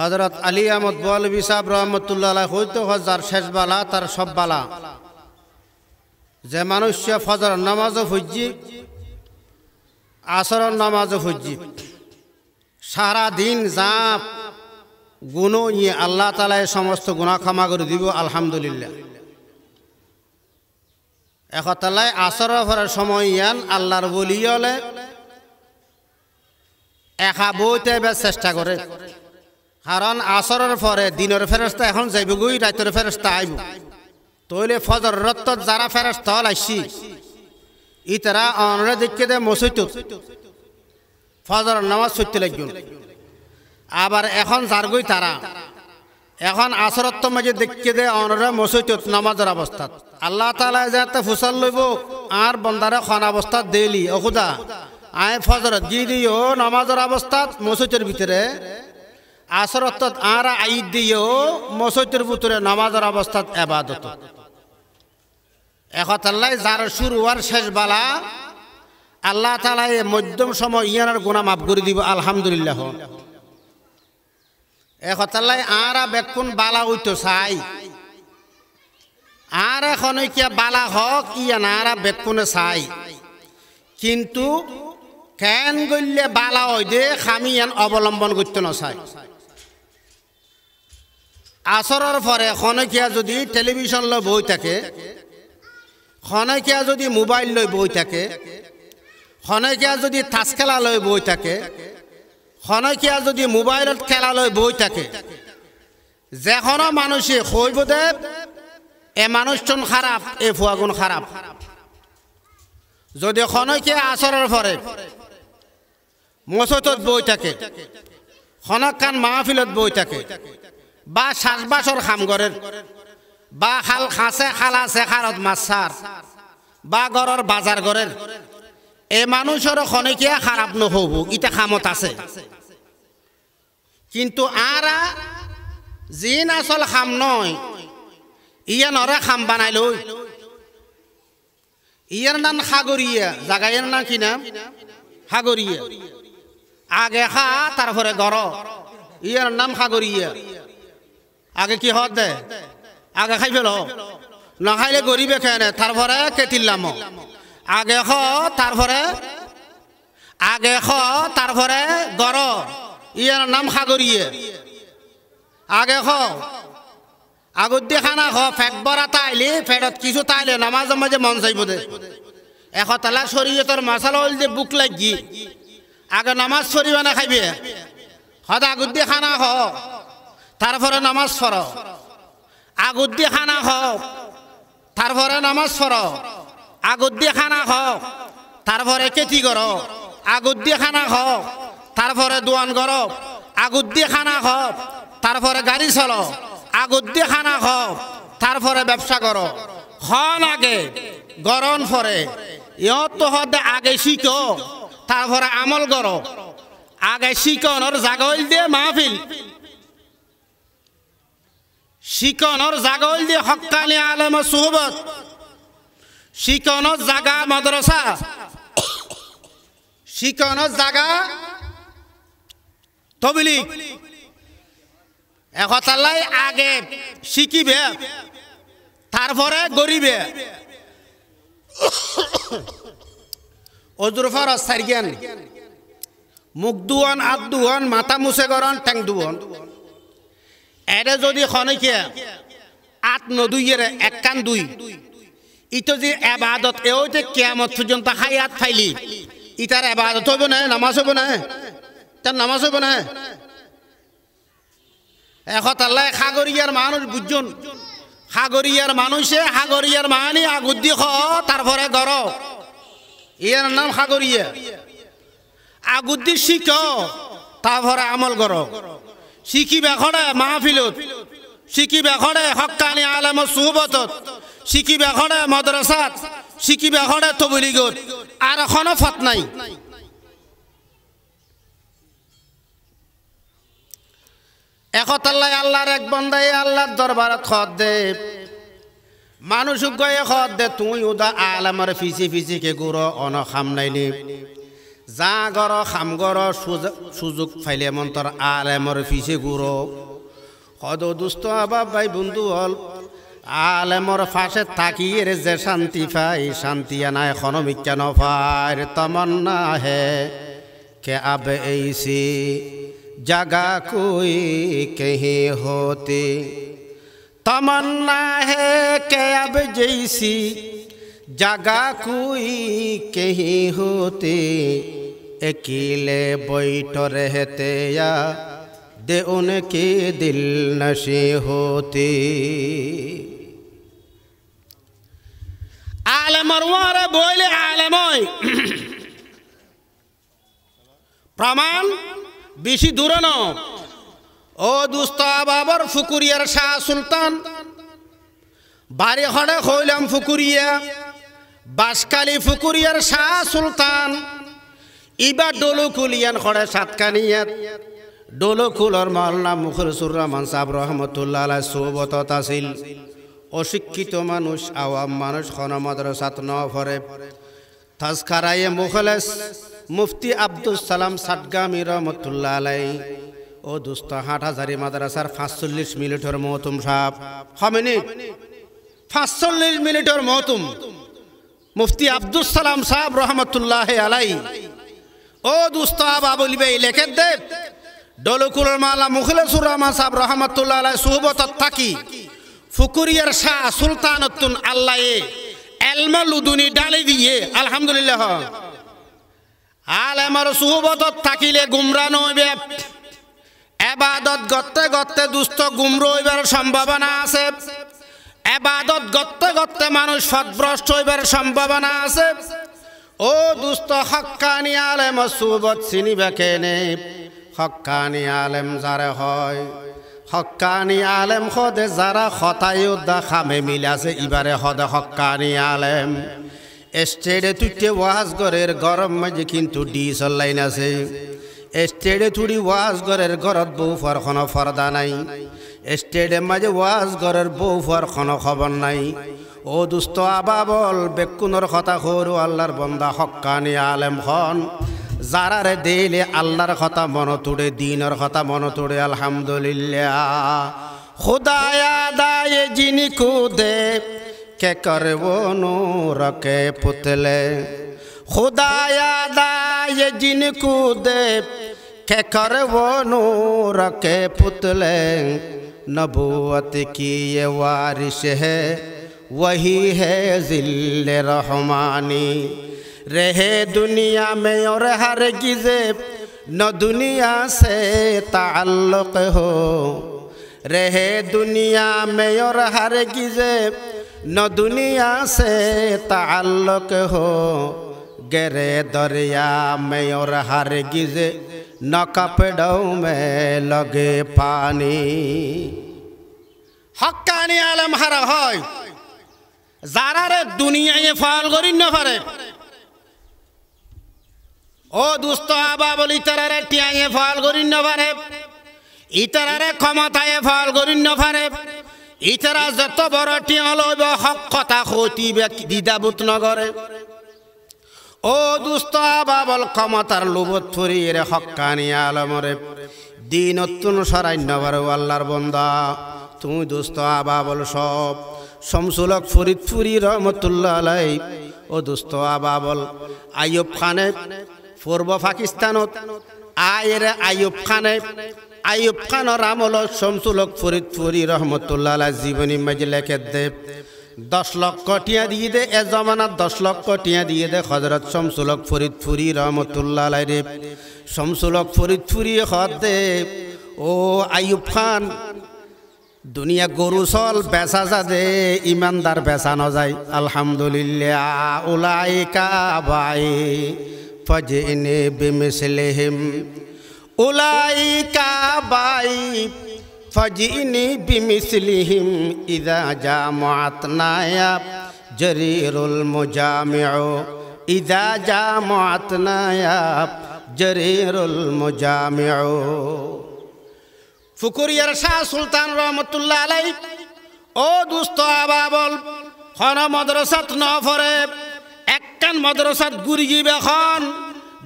হজরত আলী আহমদ বলবি সাহেব রহমতুল্লাহ হইতে হজার শেষ বালা তার সব বালা যে মানুষ ফজর নামাজও ফুজি আসর নামাজও ফুজি সারা দিন যা গুণ নিয়ে আল্লাহ তালায় সমস্ত গুণা ক্ষমা করে দিব আলহামদুলিল্লাহ একতলায় আসর ফেরার সময় ইয়ান আল্লাহর বলি হলে একা বইতে চেষ্টা করে কারণ আসরের পরে দিনের ফেরস্তা এখন যাইব গুই রাতের ফেরস্তা আইব তৈলে ফজর রত্ত যারা ফেরস্তা হল ইতারা অনরে দিককে দে মসজিদ ফজর নামাজ সত্যি লাগবে আবার এখন যারগুই তারা এখন আসরত্ব মাঝে দিককে দে অনরে মসজিদ নামাজের অবস্থা আল্লাহ তালা যাতে ফুসাল লইব আর বন্দারে খন অবস্থা দেলি অখুদা আয় ফজর দি দিও নামাজের অবস্থা মসজিদের ভিতরে আসরতত আঁরা আই দিয়েও মসজিদের বুতুরে নামাজের অবস্থাত এখন একতাল্লাই যার শুরু আর শেষ বালা আল্লাহ তালা এই মধ্যম সময় ইয়ানার গুণা মাফ করে দিব আলহামদুলিল্লাহ একতাল্লাই আঁরা বেকুন বালা উইতো চাই আর এখন কিয়া বালা হক ইয়ান আঁরা বেকুনে চাই কিন্তু কেন গল্লে বালা ওই দে খামি ইয়ান অবলম্বন করতে নচায় আসরের পরে খনকিয়া যদি টেলিভিশন লয় বই থাকে খনকিয়া যদি মোবাইল লয় বই থাকে খনকিয়া যদি তাস খেলা লয় বই থাকে খনকিয়া যদি মোবাইলত খেলা লয় বই থাকে যেখনো মানুষে হইব দেব এ মানুষজন খারাপ এ ফুয়াগুন খারাপ যদি খনকিয়া আসরের পরে মসতত বই থাকে খনকান মাহফিলত বই থাকে বা বাসর খাম করেন বা খাল খাসে খালা চেখারত মাছ সার বা গড়র বাজার করেন এ মানুষের খনিকিয়া খারাপ নহব ইটা খামত আছে কিন্তু আরা জিন আসল খাম নয় ইয়া নরা খাম বানাই লই ইয়ার নাম সাগরিয়া জাগাইয়ের নাম কি নাম সাগরিয়া আগে খা তারপরে গড় ইয়ার নাম সাগরিয়া আগে কি হত দে আগে খাই ফেল নখাইলে গরিবে খেয়ে নে তারপরে কেটিলাম আগে খ তারপরে আগে খ তারপরে গর ইয়ার নাম সাগরিয়ে আগে খ আগত দিয়ে খানা খ ফেট বরা তাইলি ফেটত কিছু তাইলে নামাজ মাঝে মন চাইব দে এশ তালা শরীয়তর মশালা হল যে বুক লাগি আগে নামাজ না খাইবে হদ আগত দিয়ে খানা খ তারপরে নামাজ ফর আগুর দিয়ে খানা হোক তারপরে নামাজ ফর আগুর দিয়ে খানা হোক তারপরে কেটি কর আগুর দিয়ে খানা হোক তারপরে দোয়ান কর আগুর দিয়ে খানা হোক তারপরে গাড়ি চল আগুর দিয়ে খানা হোক তারপরে ব্যবসা কর হন আগে গরম ফরে ইহত হতে আগে শিক তারপরে আমল কর আগে শিকনর জাগল দিয়ে মাহফিল শিকনর জাগল দিয়ে হকানি আলম সুহবত শিকনর জাগা মাদ্রাসা শিকনর জাগা তবিলি এখতালাই আগে শিকিবে তারপরে গরিবে অজুরফার অস্তার জ্ঞান মুখ দুয়ান আত দুয়ান মাথা মুছে গরন ট্যাং দুয়ান এরে যদি খনকিয়া আট নদুইয়ের এক কান দুই ইতো যে এবাদত এও যে কেয়ামত পর্যন্ত হায়াত ফাইলি ইতার এবাদত হবে না নামাজ হবে না তার নামাজ হবে না এখন আল্লাহ সাগরিয়ার মানুষ বুঝুন সাগরিয়ার মানুষে সাগরিয়ার মানি আগুত দি তারপরে গর ইয়ার নাম সাগরিয়া আগুত দি শিখ তারপরে আমল গর শিকি বেখড়ায় মাহফিলত শিকি বেখড়ায় হকানি আলাম সুহবতত শিকি বেখড়ায় মদ্রাসাত শিকি বেখড়ায় তবলিগত আর এখনো ফত নাই একতাল্লাই আল্লাহর এক বন্দাই আল্লাহর দরবারত খত দে মানুষ গয়ে খত দে তুই উদা আলামের ফিসি ফিসি কে গুরো অন খাম নাইনি যা গর খাম গর সুযোগ ফাইলে মন্তর আর এমর ফিসে গুরো হদ দুস্ত আবাব ভাই বন্ধু হল এমর ফাঁসে থাকিয়ে রে যে শান্তি পাই শান্তি আনা এখনো বিজ্ঞান ফার তমন্না হে কে আবে এইসি জাগা কুই কেহে হতে তমন্না হে কে আবে জৈসি জাগা কুই কেহে হতে একিলে बैठ रहते या दे দিল दिल नशे होती আলেমর ওয়ারে বইলে আলেময় প্রমাণ বেশি দূরে ন ও দুস্তা বাবর ফুকুরিয়ার শাহ সুলতান বাড়ি হড়ে হইলাম ফুকুরিয়া বাসকালী ফুকুরিয়ার শাহ সুলতান ইবার ডোলো খুলিয়ান খড়ে সাতকানিয়ান ডোলো খুলর মহল্লা মুখরসুর রহমান সাহেব রহমতুল্লাহ আলাই সৌবতত আছিল অশিক্ষিত মানুষ আওয়াম মানুষ খনমদর সাত নফরে থাসখারাইয়ে মুখলেস মুফতি আব্দুল সালাম সাটগামি রহমতুল্লাহ আলাই ও দুস্থ হাজারি মাদ্রাসার পাঁচচল্লিশ মিনিটের মহতুম সাহেব হমিনি মিনিট পাঁচচল্লিশ মিনিটের মহতুম মুফতি আব্দুল সালাম সাহেব রহমতুল্লাহ আলাই ও দুস্তাবা আবা এই লেখের দেব ডলকুলের মালা মুখলেসুর রহমান সাহ রহমতুল্লাহ সুহবত থাকি ফুকুরিয়ার শাহ সুলতান আল্লাহ এলমাল উদুনি ডালি দিয়ে আলহামদুলিল্লাহ আল আমার সুহবত থাকিলে গুমরা নইবে এবাদত গত্তে গত্তে দুস্থ হইবার সম্ভাবনা আছে এবাদত গত্তে গত্তে মানুষ সদভ্রষ্ট হইবার সম্ভাবনা আছে ও দুস্থ হকানি আলেম সুবত চিনিবে কেনে হকানি আলেম যারে হয় হকানি আলেম হদে যারা হতাই দেখামে খামে মিলাছে ইবারে হদে হকানি আলেম এস্টেডে তুইতে ওয়াজ গরের গরম মাঝে কিন্তু ডিস লাইন আছে এস্টেডে তুড়ি ওয়াজ গরের গরত বউ ফর ফরদা নাই এস্টেডে মাঝে ওয়াজ গরের বউ ফর কোনো খবর নাই ও দুস্থ বল বেকুনের কথা সৰু আল্লাহর বন্দা হকানি আলেম হন যারারে দিলে আল্লাহর কথা মনত তুড়ে দিনের কথা মনত উড়ে আলহামদুলিল্লাহ খুদায়া দায়ে যিনি কুদে কে করে বনু রকে পুতলে খুদায়া দায়ে যিনি কুদে কে করে বনু রকে পুতলে নবুয়ত কি এ वारिश وہی ہے ذل رحمانی رہے دنیا میں اور ہر گزے نہ دنیا سے تعلق ہو رہے دنیا میں اور ہر گزے نہ دنیا سے تعلق ہو گرے دریا میں اور ہر گزے نہ کپڑوں میں لگے پانی حقانی عالم ہر ہوئی যারারে দুনিয়ায় ফল করি না পারে ও দুস্থ আবা বলি তারা টিয়াঙে ফল করি না পারে ইতারারে ক্ষমতায় ফল করি না পারে ইতারা যত বড় টিয়া লইব হক কথা ক্ষতি দ্বিধাবোধ নগরে ও দুস্থ বল ক্ষমতার লোভত ফুরিয়ে হকানি আলমরে দিন অত্যুন সরাই নবার আল্লাহর বন্দা তুমি দুস্থ বল সব শমসুলক ফরিদপুরি রহমতুল্লাহ আলাই ও দুস্থ আবাবল আয়ুব খানে পূর্ব পাকিস্তানত আয়ের আয়ুব খানে আয়ুব খান রামল শমসুলক ফরিদপুরি রহমতুল্লাহ আলাই জীবনী মজলেখে দেব দশ লক্ষ টিয়া দিয়ে দে এ জমানার দশ লক্ষ টিয়া দিয়ে দে হজরত শমসুলক ফরিদপুরি রহমতুল্লাহ আলাই রে শমসুলক ফরিদপুরি হদ দেব ও আয়ুব খান দুনিয়া গরু সল বেচা যাদে ইমানদার বেচানো যায় আলহামদুলিল্লাহ উলাই কাবাই ফজনে বিমিসলেহিম উলাই কাবাই ফজনে বিমিসলিহিম ইদা যা মাতনায়া জরিরুল মুজামিউ ইদা যা মাতনায়া জরিরুল মুজামিউ ফুকুরিয়ার শাহ সুলতান রহমতুল্লাহ আলাই ও দুস্থ আবাবল খন মদ্রসাত নফরে একখান মদ্রসাত গুরগিব এখন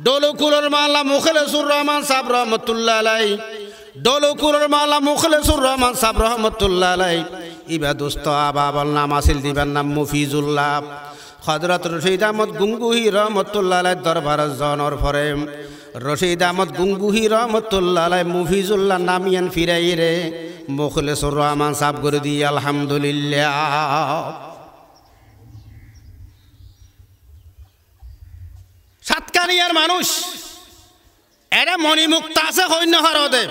ডলুকুলের মালা মুখলেসুর রহমান সাহ রহমতুল্লাহ আলাই ডলুকুলের মালা মুখলেসুর রহমান সাহ রহমতুল্লাহ আলাই ইবা দুস্থ আবাবল নাম আসিল দিবেন নাম মুফিজুল্লাহ হজরত রশিদ আহমদ গুঙ্গুহি রহমতুল্লাহ দরবার জনর ফরে রশিদ আহমদ গুঙ্গুহি রহমতুল্লাহ মুফিজুল্লাহ নামিয়ান ফিরাই রে মুখলেসুর রহমান সাফ করে দিয়ে আলহামদুলিল্লাহ সাতকানিয়ার মানুষ এরা মণিমুক্ত আছে সৈন্য হরদে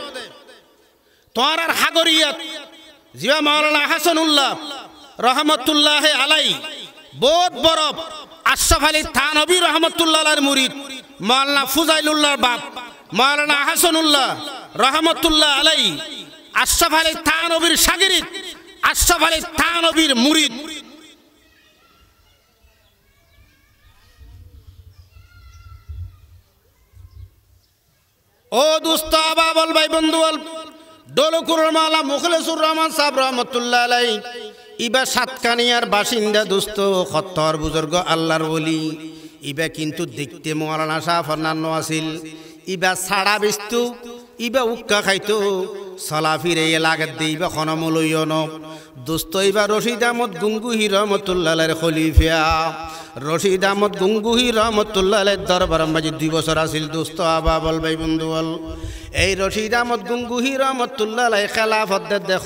তোর আর সাগরিয়াত জিয়া মাওলানা হাসানুল্লাহ রহমতুল্লাহ আলাই বোধ বরব আশরাফ আলী থানবী রহমতুল্লাহ মুরিদ মালনা ফুজাইলুল্লাহর বাপ মৌলানা উল্লাহ রহমতুল্লাহ আলাই আশরাফ আলী থানবীর সাগরিদ আশরাফ আলী থানবীর মুরিদ ও দুস্ত বল ভাই বন্ধু ডলকুর মালা মুখলেসুর রহমান সাহেব রহমতুল্লাহ আলাই ইবা সাতকানিয়ার বাসিন্দা দোস্ত খত্তর বুজুর্গ আল্লাহর বলি ইবা কিন্তু দেখতে মৌলানা শাহ ফর্নান্ন আছিল ইবা সাড়া বিস্তু ইবা উক্কা খাইতো সলাফির এই এলাকার দিয়ে ইবা খনমলইয় ন দোস্ত ইবা রশিদ আহমদ গুঙ্গুহি রহমতুল্লালের খলিফিয়া রশিদ আহমদ গুঙ্গুহি রহমতুল্লালের দরবার মাঝে দুই বছর আছিল দোস্ত আবা বল ভাই বন্ধু বল এই রশিদ আহমদ গুঙ্গুহি রহমতুল্লাহ খেলা ফদ্দের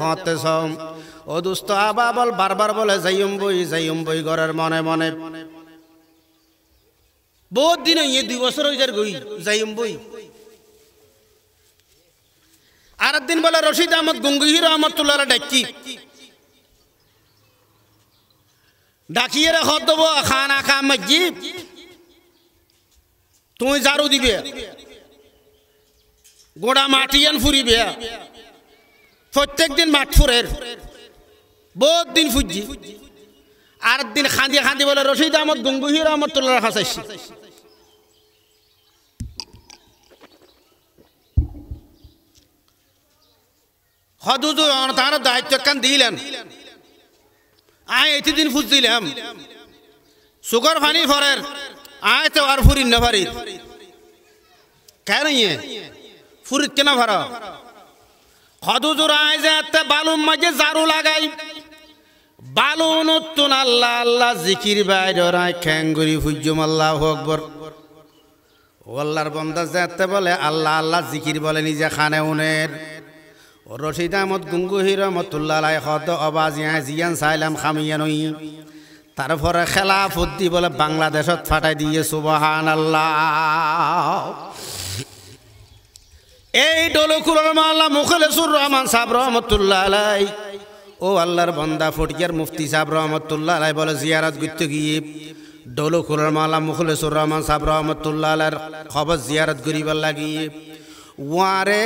সব ও দুস্ত আবা বল বারবার বলে যাইম বই যাইম বই ঘরের মনে মনে বহুত দিন ইয়ে দুই বছর হয়ে যায় গই যাইম বই আর দিন বলে রশিদ আহমদ গঙ্গিহির আহমদ তুলারা ডাকি ডাকিয়ে রেখত দেব খানা খা মসজিদ তুই ঝাড়ু দিবে গোড়া মাটি আন ফুরিবে প্রত্যেক দিন মাঠ ফুরের বহুত দিন ফুজি আর দিন খাঁদি খাঁদি বলে রশিদ আহমদ গঙ্গুহি রহমতুল্লাহ হাসাইছি হদুজু তার দায়িত্ব কান দিলেন আয় এটি এতদিন ফুজিলাম সুগর ফানি ফরের আয় তো আর ফুরি না ফারি কেন ইয়ে ফুরিত কেনা ভাড়া হদুজুর আয় যে বালুম মাঝে জারু লাগাই বালু নতুন আল্লাহ আল্লাহ জিকির বাইরায় খ্যাঙ্গুরি হুজুম আল্লাহ হকবর ওল্লার আল্লাহর বন্দা বলে আল্লাহ আল্লাহ জিকির বলে নিজে খানে উনের রশিদ আহমদ গুঙ্গুহি রহমতুল্লাহ হদ অবাজিয়া জিয়ান সাইলাম খামিয়া নই তারপরে খেলা ফুদ্দি বলে বাংলাদেশত ফাটাই দিয়ে সুবাহান আল্লাহ এই ডলকুর মাল্লা সুর রহমান সাহেব রহমতুল্লাহ আলাই ও আল্লাহর বন্দা ফটকিয়ার মুফতি সাহেব রহমতুল্লাহ আলাই বলে জিয়ারত করতে গিয়ে দৌলখুলের মালা মুখলেসুর রহমান সাহেব রহমতুল্লাহ আলার খবর জিয়ারত গরিবার লাগিয়ে ওয়ারে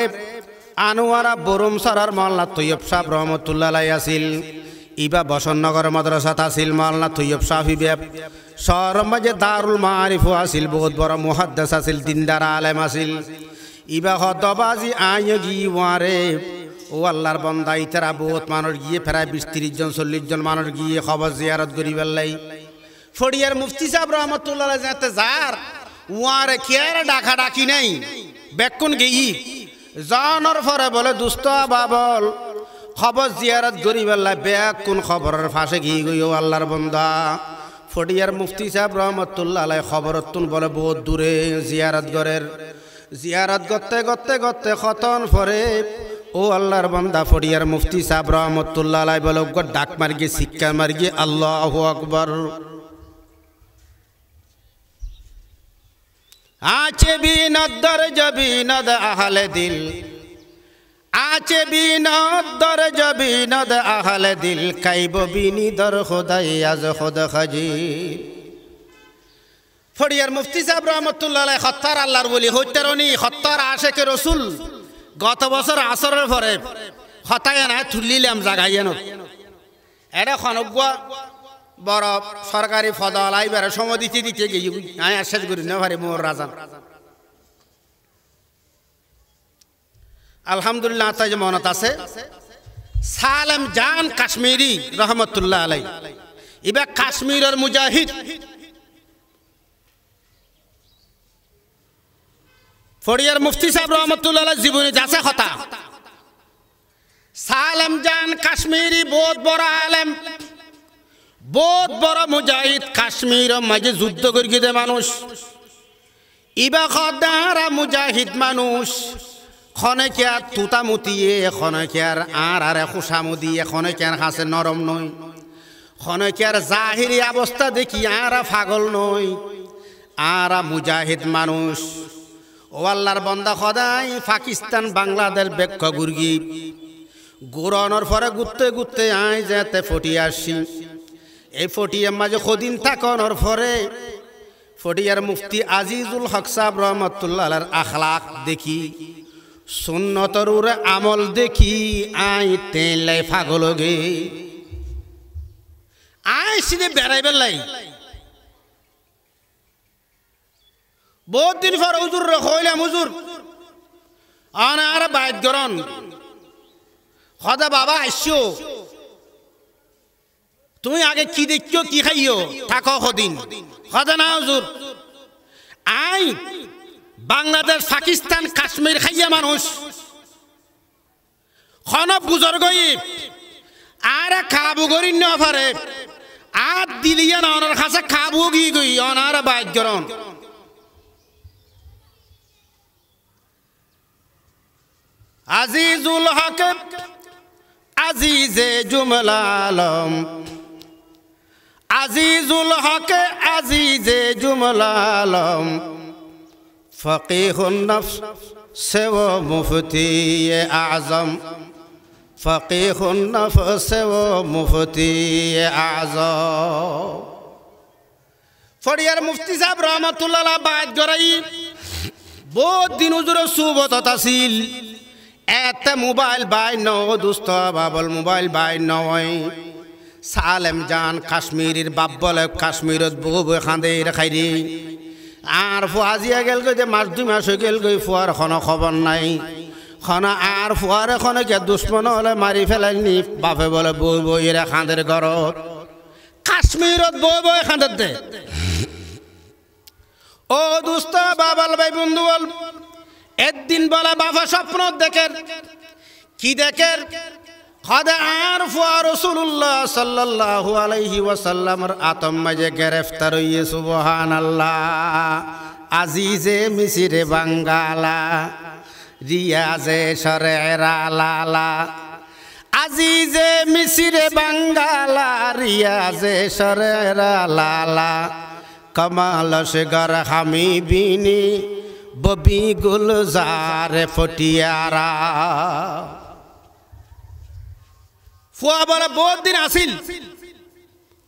আনোয়ারা বরুম সারার মাল্লা তৈয়ব সাহ রহমতুল্লাহ আলাই আসিল ইবা বসন্তনগর মাদ্রাসাত আসিল মাল্লা তৈয়ব সাহি বেব শহর মাঝে দারুল মারিফ আসিল বহুত বড় মুহাদ্দাস আসিল দিনদার আলেম আসিল ইবা হতবাজি আয় ওয়ারে ও আল্লাহর বন্দা ইতারা বহুত মানুষ গিয়ে প্রায় বিশ তিরিশ জন চল্লিশ জন মানুষ গিয়ে খবর জিয়ারত করিবার লাই ফড়িয়ার মুফতি সাহেব রহমতুল্লাহ যাতে যার উয়ার কেয়ার ডাকা ডাকি নাই বেকুন গেই জনের ফরে বলে দুস্ত বাবল খবর জিয়ারত গরিবের লাই বেক কোন খবরের ফাঁসে গিয়ে গই ও আল্লাহর বন্দা ফটিয়ার মুফতি সাহেব রহমতুল্লাহ আলাই খবরতুন বলে বহুত দূরে জিয়ারত গরের জিয়ারত গতে গতে গতে খতন ফরে ও আল্লাহর বান্দা ফরিয়ার মুফতি সাহেব রহমতুল্লাহ আলাই বলে ডাক মার্গি শিক্ষা মার্গি আল্লাহ আকবর আছে বিনদর জবিনদ আহলে দিল আছে বিনদর জবিনদ আহলে দিল কাইব বিনিদর খোদাই আজ খোদ খাজির ফরিয়ার মুফতি সাহেব রহমতুল্লাহ খত্তার আল্লাহর বলি হত্যারণী খত্তার আশেকে রসুল গত বছর আসরের পরে হতায় না থুলিলাম জাগাইয়েন এটা খনগুয়া বড় সরকারি ফদল আইবার সময় দিতে দিতে গেছি আমি আশ্বাস করি না ভারি মোর রাজা আলহামদুলিল্লাহ তাই যে মনত আছে সালেম জান কাশ্মীরি রহমতুল্লাহ আলাই এবার কাশ্মীরের মুজাহিদ ফরিয়ার মুফতি সাহেব রহমতুল্লাহ জীবনে যাচ্ছে কথা সালেম জান কাশ্মীরি বহুত বড় আলেম বহুত বড় মুজাহিদ কাশ্মীর মাঝে যুদ্ধ করি দে মানুষ ইবা খদারা মুজাহিদ মানুষ খনেকিয়ার তুতা মুতিয়ে খনেকিয়ার আর আর খুশামু দিয়ে খনেকিয়ার হাসে নরম নয় খনেকিয়ার জাহিরি অবস্থা দেখি আর ফাগল নয় আর মুজাহিদ মানুষ ও আল্লাহর বন্দা সদায় পাকিস্তান বাংলাদেশ বেক্ষ গুরগি গুরনের পরে গুতে গুতে আই যেতে ফটি আসি এই ফটিয়ার মাঝে কদিন থাকনের পরে ফটিয়ার মুফতি আজিজুল হক সাহ রহমতুল্লাহ আখলাক দেখি সুন্নতরুর আমল দেখি আই ফাগল গে আই সিনে বেড়াইবেলাই বহুত দিন পর হুজুর হইলাম হুজুর আন আর বাইত গরণ সদা বাবা আইসো তুমি আগে কি দেখিও কি খাইও থাকো সদিন সদা না হুজুর আই বাংলাদেশ পাকিস্তান কাশ্মীর খাইয়া মানুষ খন বুজর গই আর খাবু করি ন পারে আর দিলিয়া নর খাসা খাবু গি গই অনার বাইক গরণ আজিজুল হক আজিজে জুমলালম আজিজুল হক আজিজে জুমলালম আলম ফকিহুন সেব মুফতি আজম ফকিহুন নফস সেব মুফতি আজম ফরিয়ার মুফতি সাহেব রহমতুল্লাহ বাদ গড়াই বহুত দিন উজুর সুবত আছিল এত মোবাইল বাই ন দুস্থ বাবল মোবাইল বাই নয় সালেম জান কাশ্মীরের বাপ কাশ্মীর কাশ্মীরত বহু খাঁদে খাইরি আর ফুয়া গেল গে যে মাস দুই মাস হয়ে গেল গৈ ফুয়ার খনো খবর নাই খনা আর ফুয়ার এখন কে দুশ্মন হলে মারি ফেলাইনি বাপে বলে বই বই রে খাঁদের ঘর কাশ্মীর বই বই খাঁদের দে ও দুস্ত বাবাল ভাই বন্ধু বল একদিন বলে বাবা স্বপ্ন দেখেন কি দেখেন হদে আর ফুয়া রসুল্লাহ সাল্লাহু আলাইহি ওয়াসাল্লামর আতম মাঝে গ্রেফতার হইয়ে সুবহান আল্লাহ আজিজে মিসিরে বাঙ্গালা রিয়াজে সরে লালা আজিজে মিসিরে বাঙ্গালা রিয়াজে সরে লালা কমাল সে গর হামি বিনী ববি গুলজার ফটিয়ারা ফুয়া বলে বহুত দিন আসিল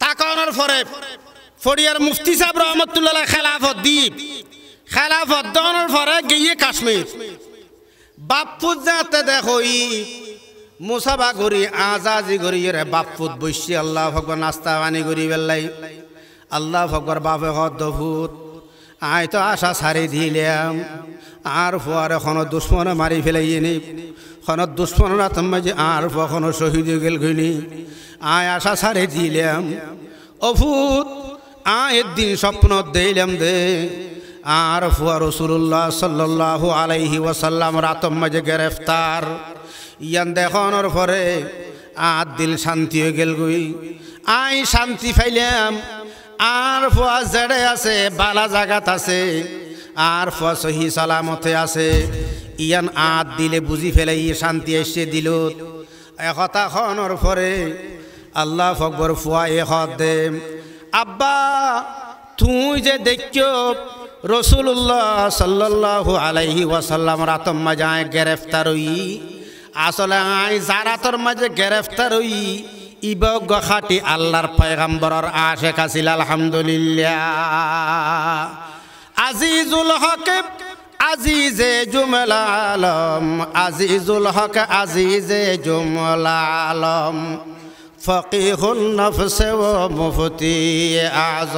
তাকানোর পরে ফরিয়ার মুফতি সাহেব রহমতুল্লাহ খেলাফত দ্বীপ খেলাফত দনের পরে গিয়ে কাশ্মীর বাপ্পু যাতে দেখই মুসাবা করি আজাজি করি রে বাপ্পুত বৈশি আল্লাহ ভগবান নাস্তা পানি করি বেল্লাই আল্লাহ ভগবান বাপে হত দভূত আয় তো আশা সারি দিলাম আর ফুয়ার এখন দুশ্মন মারি ফেলাইনি খন দুশ্মন যে আর ফখন শহীদ গেল গেলি আয় আশা সারি দিলাম অভূত আয়ের দিন স্বপ্ন দিলাম দে আর ফুয়ার রসুল্লাহ সাল্লাহ আলাইহি ওসাল্লাম মাঝে গ্রেফতার ইয়ান দেখানোর পরে আর দিল শান্তি হয়ে গেল গই আয় শান্তি ফাইলাম আর ফোয়া জেড়ে আছে বালা জাগাত আছে আর ফোয়া সহি সালামতে আছে ইয়ান আত দিলে বুঝি ফেলে ই শান্তি এসে দিল এখতাখনর পরে আল্লাহ ফকবর ফুয়া এ দে আব্বা তুই যে দেখছ রসুল্লাহ সাল্লাহ আলহি ওয়াসাল্লাম রাতম মাঝে গ্রেফতার হই আসলে আয় যারাতর মাঝে গ্রেফতার হই ইবা গহাটি আল্লাহর পয়গাম্বরর আশেখ আছিল আলহামদুলিল্লাহ আজিজুল হক আজিজে জুমল আলম আজিজুল হক আজিজে জুমল আলম ফকিহুল নফসে ও মুফতি আজ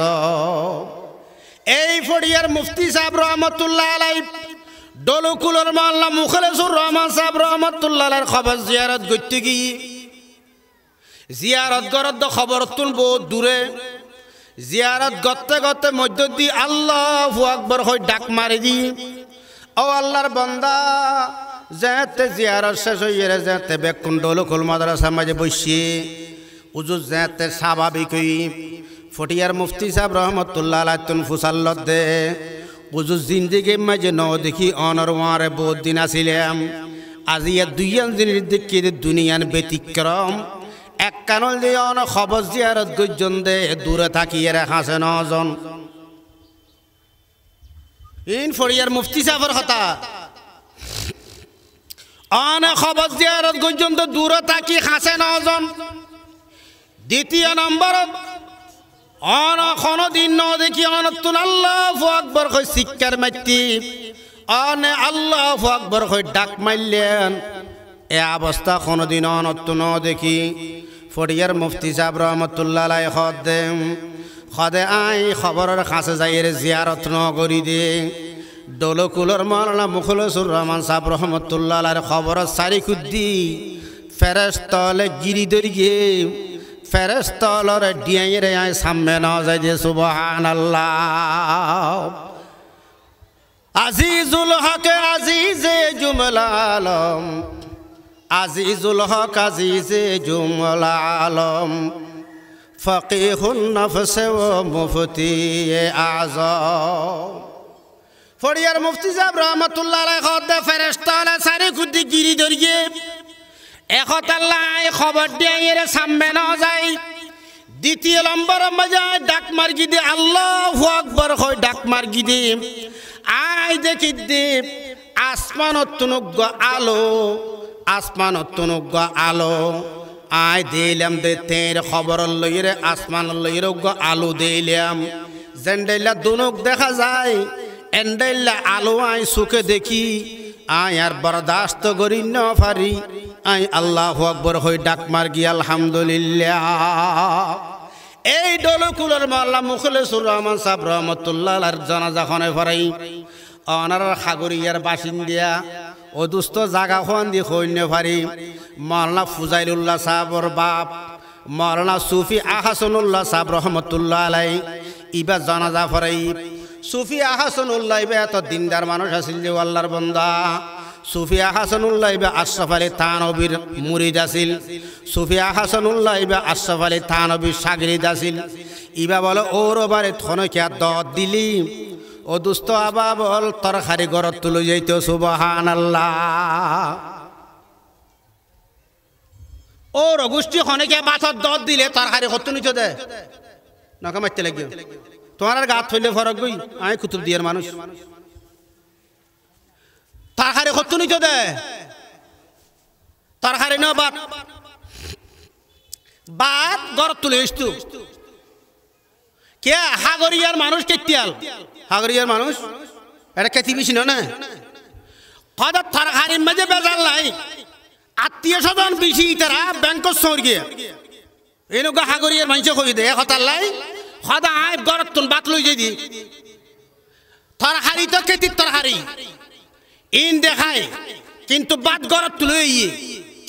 এই ফড়িয়ার মুফতি সাহেব রহমতুল্লাহ আলাই ডলকুলর মাল্লা মুখলেসুর রহমান সাহেব রহমতুল্লাহ খবর জিয়ারত গত্যি গিয়ে জিয়ারত গরত খবর তুল বহুত দূরে জিয়ারত গতে গতে মধ্য দি আল্লাহ আকবর হয়ে ডাক মারি দি ও আল্লাহর বন্দা যেতে জিয়ারত শেষ হইয়ে রে যেতে বেকুণ্ড লোকুল মাদ্রাসা মাঝে বসিয়ে উজু যেতে স্বাভাবিক হই ফটিয়ার মুফতি সাহেব রহমতুল্লাহ আলাতুন ফুসাল্ল দে উজু জিন্দিগি মাঝে ন দেখি অনর ওয়ারে বহুত দিন আসিলাম আজি দুইয়ান জিনিস দেখি দুনিয়ান ব্যতিক্রম এক কানল দিয়ন খবর জিয়ারত গজন দে দূরে থাকিয়ে হাসে নজন ইন ফরিয়ার মুফতি সাহেবের কথা অন খবর জিয়ারত গজন দে দূরে থাকি হাসে নজন দ্বিতীয় নম্বর অন কোন দিন ন দেখি অন তুন আল্লাহ আকবর কই শিক্ষার মাইতি অন আল্লাহ আকবর কই ডাক মাইলেন এ অবস্থা কোনোদিন অনত্য ন দেখি ফরিয়ার মুফতি সাহেব রহমতুল্লাহ হদ দে হদে আই খবরের কাছে যাইয়ের জিয়ারত নগরি দে ডলকুলর মৌলানা মুখলসুর রহমান সাহ রহমতুল্লাহ খবর সারি খুদ্দি ফেরেস্তলে গিরি ধরি গে ফেরেস্তলর ডিয়াইরে আই সামনে নজাই যাই দে সুবহান আল্লাহ আজিজুল হকে আজিজে জুমলা আজিজুল হক আজিজে জুমল আলম ফকিহুন নফসে ও মুফতি আজ ফরিয়ার মুফতি সাহেব রহমতুল্লাহ হদে ফেরেস্তালে সারি খুদ্দি গিরি ধরিয়ে এখত আল্লাহ খবর দিয়ে এরে সামনে ন যায় দ্বিতীয় লম্বর মজায় ডাক মার্গি দি আল্লাহ আকবর হয় ডাক মার্গি দি আয় দেখি দ্বীপ আসমান আলো আসমান তনুজ্ঞ আলো আয় দিলাম দে তের খবর লইরে আসমান লইরজ্ঞ আলো দিলাম জেন্ডাইলা দুনুক দেখা যায় এন্ডাইলা আলো আয় সুখে দেখি আয় আর বরদাস্ত করি না পারি আই আল্লাহ আকবর হই ডাক মার গিয়া আলহামদুলিল্লাহ এই ডলকুলের মাল্লা মুখলেসুর রহমান সাহ রহমতুল্লাহ জানাজাখনে ফরাই অনার সাগরিয়ার বাসিন্দিয়া অদুস্থ জাগা খন দি সৈন্য ফারি মহল্লা ফুজাইলুল্লাহ সাহাবর বাপ মহল্লা সুফি আহাসনুল্লাহ সাহাব রহমতুল্লাহ আলাই ইবা জানাজা ফরাই সুফি আহাসনুল্লাহ ইবা এত দিনদার মানুষ আছিল যে আল্লাহর বন্দা সুফি আহাসনুল্লাহ ইবা আশরাফ আলী থানবীর মুরিদ আছিল সুফি আহাসনুল্লাহ ইবা আশরাফ আলী থানবীর সাগরিদ আছিল ইবা বলে ওর বারে থনকিয়া দ দিলি ও দুস্থ আবা বল তরকারি ঘরত তুলে যাইত সুবহান আল্লাহ ও রঘুষ্ঠী খনেকে মাথার দর দিলে তরকারি কত নিচ দে নকা মারতে লাগিও তোমার আর গাত হইলে ফরক গই আমি কুতুব দিয়ার মানুষ তরকারি কত নিচ দে তরকারি না বাদ বাত গড় তুলে ইস্তু কে হাগরিয়ার মানুষ কেতিয়াল হাগরিয়ার মানুষ এটা কেতি বেশি না কদর থারখারির মাঝে বেজার লাই আত্মীয় স্বজন বেশি তারা ব্যাংক সর হাগরিয়ার এনেকুৱা সাগৰীয়াৰ দে হতার দে সদা সদায় গৰত তুন বাট লৈ যাই দি হারি তো খেতিত হারি ইন দেখাই কিন্তু বাট গৰত লৈ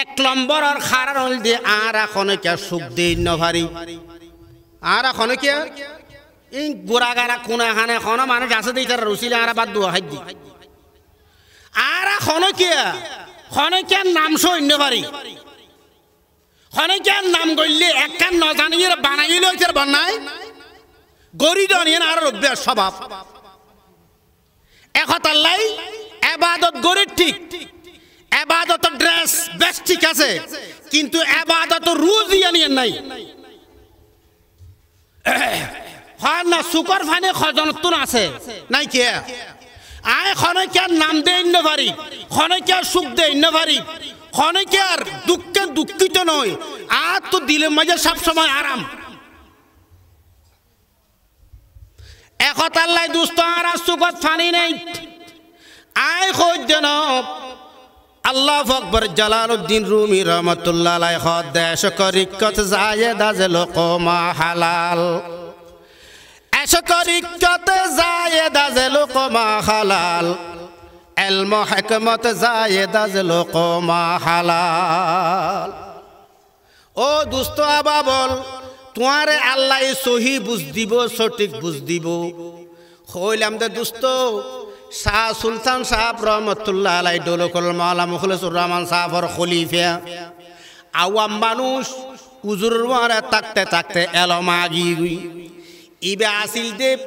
এক নম্বর খারার হল দিয়ে আর এখন এখনকে সুখ দিই নভারি আর এখন এখনকে এই গোড়া গাড়া কোন এখানে এখনো মানুষ আছে দিই তার রুচিলে আর বাদ দু হাই দি আর এখনকে খনকে নাম সৈন্য পারি খনকে নাম করলে একখান নজানিয়ে বানাইলে হইতে বন্যায় গরি নিয়ে আর রব্যের স্বভাব একতাল্লাই এবাদত গরিব ঠিক ঠিক আবাদত ড্রেস বেশ ঠিক আছে কিন্তু আবাদত রুজ ইয়ানিয়ান নাই হয় না সুকর ফানে খজনতুন আছে নাই কে আয় খনকিয়ার নাম দেই না পারি খনকিয়ার সুখ দেই না পারি খনকিয়ার দুঃখে দুঃখিত নয় আর তো দিলে মাঝে সবসময় আরাম একতাল্লাই দুস্থ আর সুখত ফানি নেই আয় খোঁজ দেন আল্লাহ আকবর জালালউদ্দিন রুমি রহমতুল্লাহ আলাইহ দেশ করিকত জায়েদ আজ লোকমা হালাল এসকরিকত জায়েদ আজ লোক মাহালাল এলম হেকমত জায়েদ আজ লোক মাহালাল ও দুস্ত আবা বল তোমারে আল্লাহ সহি বুঝ দিব সঠিক বুঝ দিব হইলাম দে দুস্ত শাহ সুলতান সাহাব রহমতুল্লাহ আলাই ডোলকল মালা মুখলেসুর রহমান সাহাবর খলিফিয়া আওয়াম মানুষ উজুরওয়ারা থাকতে থাকতে এলো মাগি গুই ইবে আসিল দেব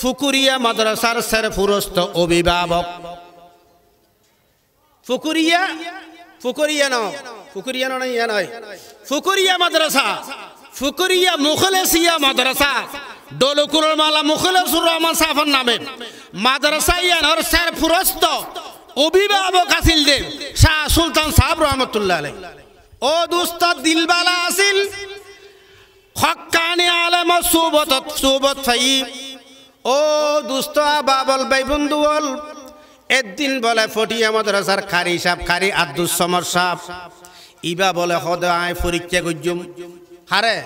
ফুকুরিয়া মাদ্রাসার সের ফুরস্ত অভিভাবক ফুকুরিয়া ফুকুরিয়া নয় ফুকুরিয়া নয় ইয়া নয় ফুকুরিয়া মাদ্রাসা ফুকুরিয়া মুখলেসিয়া মাদ্রাসা দলকুলের মালা মুখলেসুর রহমান সাফর নামে মাদ্রাসাইয়ানোর স্যার ফুরস্ত অভিভাবক আসিল দে শাহ সুলতান সাহেব রহমতুল্লাহ আলাই ও দুস্ত দিলবালা আসিল হকানি আলেম সুবত সুবত ফাই ও দুস্ত বাবল বাই বন্ধু বল একদিন বলে ফটিয়া মাদ্রাসার খারি সাপ খারি আব্দুল সমর সাপ ইবা বলে আয় পরীক্ষা করজুম হারে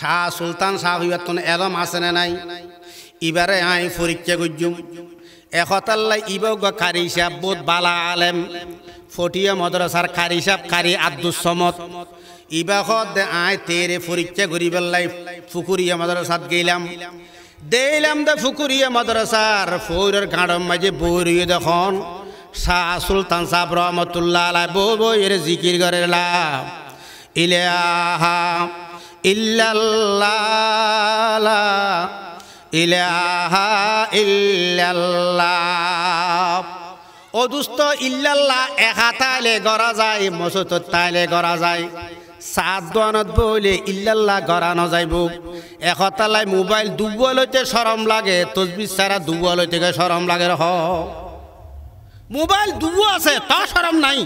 শাহ সুলতান শাহ হইবার তো এলম আসে না নাই ইবারে আই ফরিকে গুজুম এখতাল্লাই ইবগ কারি সাহেব বোধ বালা আলেম ফটিয়া মদ্রাসার কারি সাহেব কারি আব্দুস সমত দে আই তেরে পরীক্ষা করি বেল্লাই ফুকুরিয়া মদ্রাসাত গেলাম দেইলাম দে ফুকুরিয়া মদ্রাসার ফৌরের গাঁড়ম মাঝে বৌরিয়ে দেখন শাহ সুলতান সাহেব রহমতুল্লাহ আলাই বৌ বৌ এর জিকির করে লা ইলাহা ইল্লাল্লাহ ইলাহা ইল্লাল্লাহ ও দুস্থ ইল্লাল্লাহ একা তাইলে গড়া যায় মসুতর তাইলে গড়া যায় সাত দোয়ানত বইলে ইল্লাল্লাহ গড়ানো যাইব একতালায় মোবাইল দুবল হইতে সরম লাগে তসবির সারা দুবল হইতে সরম লাগে হ মোবাইল দুবু আছে তা সরম নাই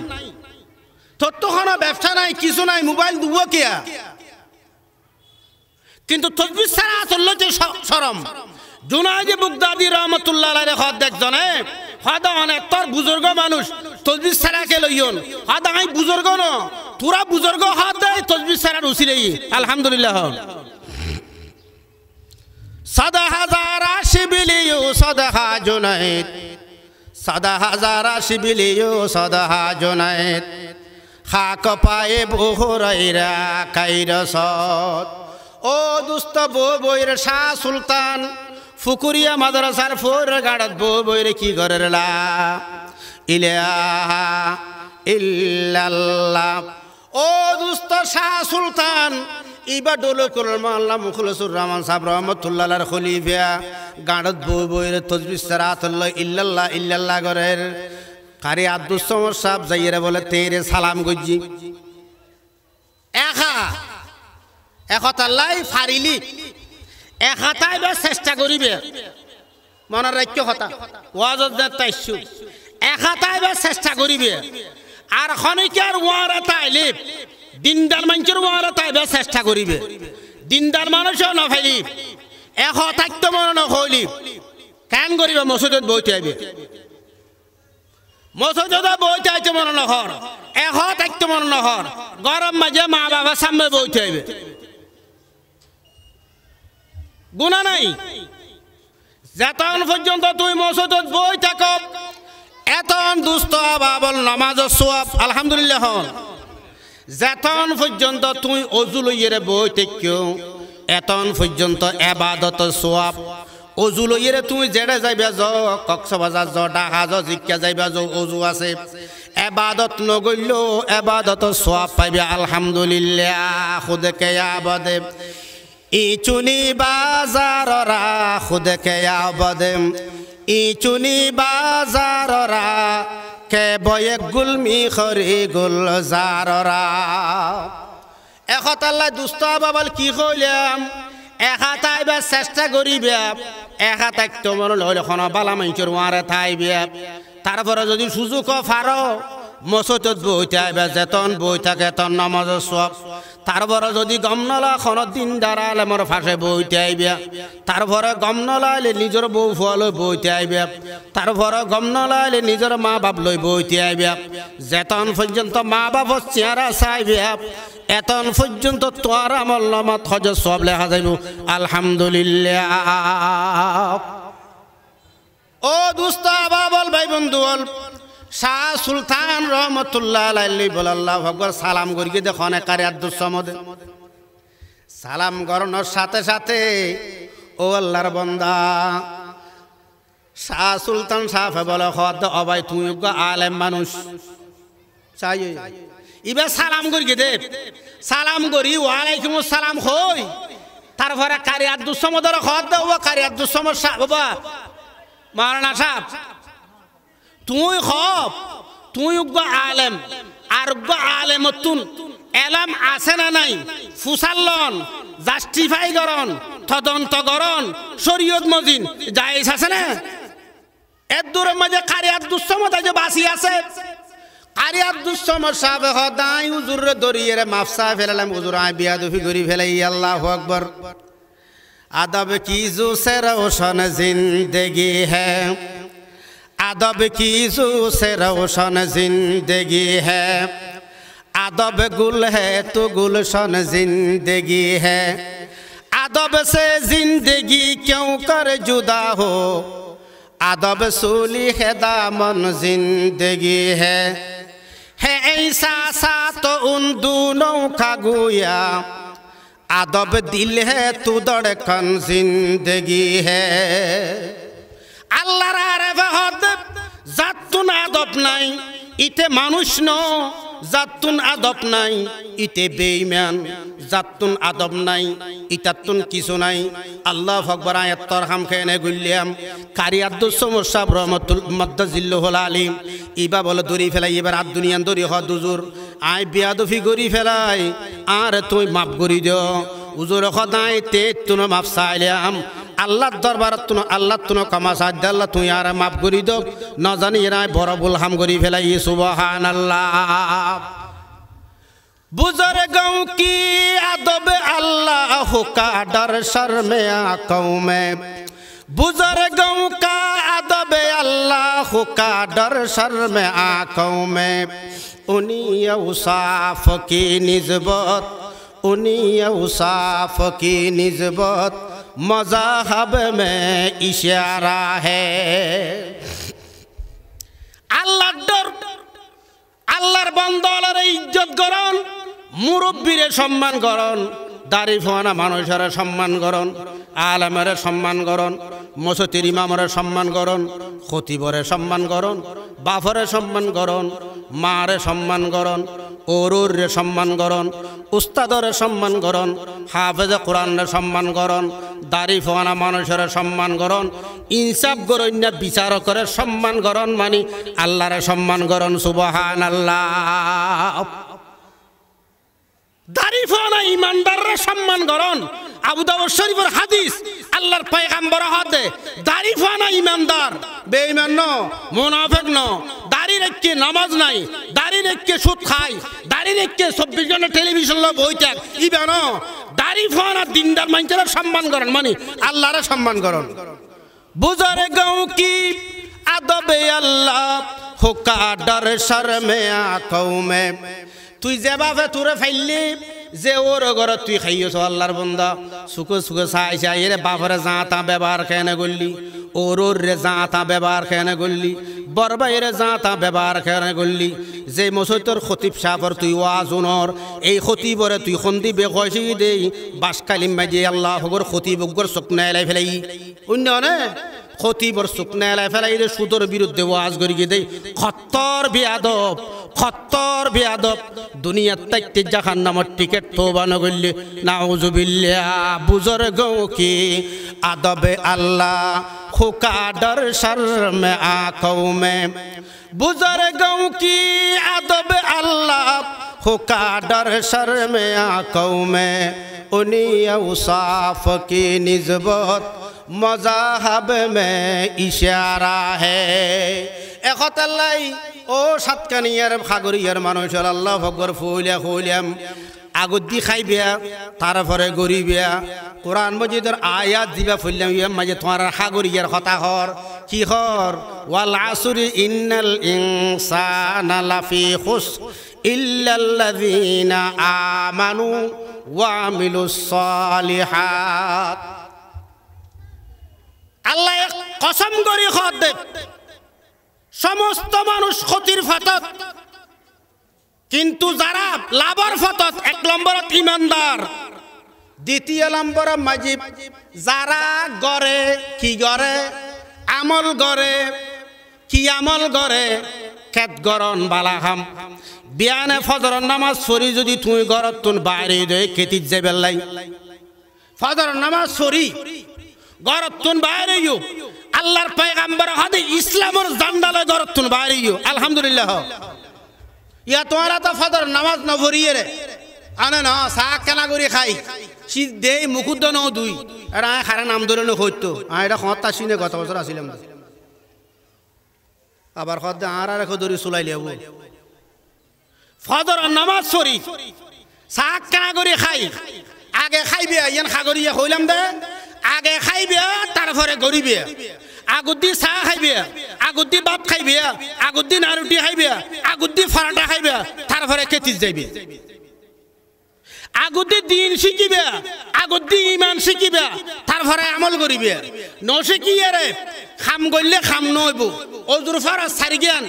তোর তো ব্যবসা নাই কিছু নাই মোবাইল দুব কিয়া কিন্তু তসবির ছাড়া চলল যে সরম জুনাইদি বুগদাদি রহমতুল্লাহ হদ দেখজনে হদ অনেক তোর বুজুর্গ মানুষ তসবির ছাড়া কে লইয়ন হদ আমি বুজুর্গ ন তোরা বুজুর্গ হদ দেই তসবির ছাড়া রুচিলেই আলহামদুলিল্লাহ সাদা হাজার শিবিলিও সদহা জুনাইদ সাদা হাজার শিবিলিও সদহা জুনাইদ হাক পায়ে বহুরাইরা কাইরসত ও দুস্ত বউ বইর শাহ সুলতান ফুকুরিয়া মাদ্রাসার ফোর গাড়ত বউ বইর কি ঘরের লা ইলাহা ও দুস্ত শাহ সুলতান ইবা ডোল করল আল্লাহ মুখলসুর রহমান সাহ রহমতুল্লাহ খলিফিয়া গাঁড়ত বউ বইরে তজবিস রাতুল্লাহ ইল্লাল্লাহ ইল্লাল্লাহ ঘরের কারি আব্দুল সাহ সাহেব যাইয়েরা বলে তেরে সালাম গজ্জি একা একতাল্লাই ফারিলি একাতাই বা চেষ্টা করিবে মনে রাখ্য কথা ওয়াজত চেষ্টা করিবে আর খনিকার ওয়ারা তাইলিব দিনদার মানুষের ওয়ারা তাইবে চেষ্টা করিবে দিনদার মানুষও নফেলি এশ তাক্য মনে নকলি কাম করিবে মসজিদত বই থাকবে মসজিদত বই থাকতে মনে নহর এশ তাক্য মনে নহর গরম মাঝে মা বাবা সামনে বই থাকবে গুণা নাই যেতন পর্যন্ত তুই মসজিদত বই থাক এতন দুস্থ বাবল নমাজ আলহামদুলিল্লাহ হন যেতন পর্যন্ত তুই অজু লইয়ের বই থাকিও এতন পর্যন্ত এবাদত সোয়াব অজু তুই তুমি জেড়ে যাইবা য বাজার য ডাহা য জিকা যাইবা য অজু আছে এবাদত নগইল এবাদত সোয়াব পাইবে আলহামদুলিল্লাহ খুদে কেয়া বদে ইচুনি বাজাররা রা খুদকে আবদেম ইচুনি বাজাররা কে বয়ে গুলমি খরি গুল জাররা এখতাল্লা দুস্ত বাবল কি কইলাম তাই বা চেষ্টা এখা একাতাই তোমার লইলে খন বালা মাইচর ওয়ারে থাইবে তারপরে যদি সুযোগ ফারো মসজিদ বই থাকবে যেতন বই থাকে তন্ন মজ সব তারপরে যদি গম নলা খন দিন দাঁড়ালে মোর ফাঁসে বইতে আইবে তারপরে গম নলাইলে নিজের বউ ফুয়ালৈ বইতে আইবে তারপরে গম নলাইলে নিজের মা বাপ লই বইতে আইবে যেতন পর্যন্ত মা বাপর চেহারা চাইবে এতন পর্যন্ত তোর আমল নমত হজ সব লেখা যাইব আলহামদুলিল্লাহ ও দুস্তা বাবল ভাই বন্ধু শাহ সুলতান রহমতুল্লাহ আল্লি বলাল্লাহ ভগবর সালাম গরিকে দেখন একারে আদুসমদে সালাম গরণর সাথে সাথে ও আল্লাহর বন্দা শাহ সুলতান সাফে বলে হদ অবাই তুমি আলেম মানুষ ইবার সালাম করি দেব সালাম করি ওয়ালাইকুম সালাম হই তারপরে কারিয়ার দুসমদর হদ দেবো কারিয়ার দুসমর সাহ বাবা মারানা সাহ তুই খব তুই উগ্র আলেম আর উগ্র তুন এলাম আছে না নাই ফুসাল্লন জাস্টিফাই গরণ তদন্ত গরণ শরীয়ত মজিন জায়েজ আছে না এর দূরের মাঝে কারিয়ার দুঃসমতা যে বাসি আছে কারিয়ার দুঃসমর সাহেব হদাই হুজুর দরিয়ে রে মাফসা ফেলালাম হুজুর আই বিয়া দুফি গরি ফেলাই আল্লাহ আকবার আদব কি জুসের ওশন জিন্দেগি হ্যাঁ আদব কি জুসে রোশন জিন্দগি হে আদব গুল হে তু সন জিন্দগি হে আদব সে জিন্দগি কেউ কর জুদা হো আদব সুলি হে দামন জিন্দগি হে হে এই সাত উন দু খাগুয়া আদব দিল হে তু দড়কন জিন্দগি হ্যা আল্লাহর আরাফাহত জাতুন আদব নাই ইতে মানুষ ন জাতুন আদব নাই ইতে বেইম্যান জাতুন আদব নাই ইতাতুন কিছু নাই আল্লাহ ফকবর আয়াত্তর হাম খেয়ে গুলিয়াম কারি আব্দুল সমস্যা রহমতুল হল আলিম ইবা বলে দড়ি ফেলাই এবার আর দুনিয়ান দড়ি হ দুজুর আয় বিয়াদফি গড়ি ফেলাই আর তুই মাপ করি দিও উজুর খদাই তে তুন মাফ সাইলাম আল্লাহর দরবার তুন আল্লাহ তুন কমা সাধ্য আল্লাহ তুই আর মাফ করি দো ন জানি নাই বড় বুল হাম করি ফেলাই সুবহান আল্লাহ বুজর গাঁও কি আদব আল্লাহ কা ডর শর্মে আঁকৌ মে বুজর গাঁও কা আদব আল্লাহ কা ডর শর্মে আ মে উনি সাফ কি নিজবত उनियौ साफ की नस्बत मजाहब में इशारा है আল্লাহর ডর আল্লাহর বন্দলের ইজ্জত করণ মুরব্বীরে সম্মান করণ দাড়ি ফোয়ানা মানুষের সম্মান করণ আলমের সম্মান করণ মসতির ইমামের সম্মান করণ খতিবরে সম্মান করণ বাফরে সম্মান করণ মারে সম্মান করণ ওরুরে সম্মান করন উস্তাদরে সম্মান করন হাফেজে কোরআনরে সম্মান করন দাড়ি ফোয়ানা মানুষের সম্মান করন ইনসাফ গরণ্যা বিচারকরে সম্মান করন মানি আল্লাহরে সম্মান করন সুবহান আল্লাহ দাড়ি ফোয়ানা ইমানদাররে সম্মান করন আবুদাবর শরীফের হাদিস আল্লাহর পায়গাম্বর হাতে দাড়ি ফানা ইমানদার বেঈমান ন মুনাফেক ন দাড়ি রেখে নামাজ নাই দাড়ি রেখে সুদ চব্বিশ ঘন্টা টেলিভিশন বই ত্যাগ ই বেন দাড়ি ফোন আর দিনদার মানুষেরা সম্মান করেন মানে আল্লাহরা সম্মান করেন বুঝারে গাঁও কি আদবে আল্লাহ হোকা ডর শর্মে আঁকৌ মে তুই যেভাবে তুরে তোরে ফাইললি যে ওর ঘর তুই খাইয়েছ আল্লাহর বন্ধা সুখে সুখে চাই চাই রে বাপরে যা তা ব্যবহার খেয়ে গলি ওর ওর রে যা তা ব্যবহার খেয়ে গলি বরবাই রে যা তা ব্যবহার খেয়ে গলি যে মসৈতর খতিব সাহর তুই আজনর এই খতিবরে তুই সন্ধি বে কয়েছি দেই বাস কালিম দিয়ে আল্লাহ হগর খতিব স্বপ্ন এলাই নেলাই ফেলাই অন্য খতিবর শুকনা এলায় রে সুদর বিরুদ্ধে ওয়াজ করি গিয়ে দেয় খত্তর বেয়াদব খত্তর বেয়াদব দুনিয়ার তাইতে জাহান নামর টিকেট তো বানো করলে জুবিল্লা বুজর গৌ কি আদবে আল্লাহ খোকাডর ডর শর্মে আঁখৌ মে বুজর গৌ কি আদবে আল্লাহ খোকাডর ডর শর্মে আঁখৌ মে উনি সাফ কি নিজবত মজাহাব মে ইশারা হে একতাল্লাই ও সাতকানিয়ার সাগরিয়ার মানুষ আল্লাহ ভগর ফুলিয়া ফুলিয়াম আগত দি খাই বিয়া তারপরে গড়ি বিয়া কোরআন মজিদের আয়াত দিবা ফুললাম ইয়াম মাঝে তোমার সাগর ইয়ার হর কি হর ওয়াল আসুরি ইন্নাল ইনসানা লাফি খুস ইল্লাল্লাযিনা আমানু ওয়া আমিলুস সালিহাত আল্লাহ কসম করি খত সমস্ত মানুষ ক্ষতির ফতত কিন্তু যারা লাভর ফতত এক নম্বর ইমানদার দ্বিতীয় নম্বর মাজিব যারা গড়ে কি গড়ে আমল গড়ে কি আমল গড়ে খেত গরণ বালাহাম বিয়ানে ফজর নামাজ সরি যদি তুই গড়ত তুন বাইরে দে খেতির যে লাই ফজর নামাজ সরি গরতুন বাইরেও আল্লাহর পয়গাম্বর হাদে ইসলামর জান্দালে গরতুন বাইরেও আলহামদুলিল্লাহ ইয়া তোমারা তো ফাদর নামাজ ন ভরিয়ে রে আনে ন শাক কেনা করে খাই শীত দেই মুখুদ্দ ন দুই এটা আয় খারা নাম ধরে হইতো আয় এটা খঁত আসিনে গত বছর আসিলাম আবার খদ্দে আর আর এখন ধরে চুলাই লিয়াবো ফদর নামাজ শরীফ শাক কেনা করে খাই আগে খাইবে ইয়ান খাগরিয়া হইলাম দে আগে খাইবে তারপরে গরিবে আগুদ্দি চাহ খাইবে আগুদ্দি বাপ খাইবে আগুদ্দি নারুটি খাইবে আগুদ্দি ফরাটা খাইবে তারপরে কেতিস যাইবে আগুদ্দি দিন শিখিবে আগুদ্দি ইমান শিখিবে তারপরে আমল করিবে শিখিয়ে রে খাম করলে খাম নইব অজুর ফারা সারি জ্ঞান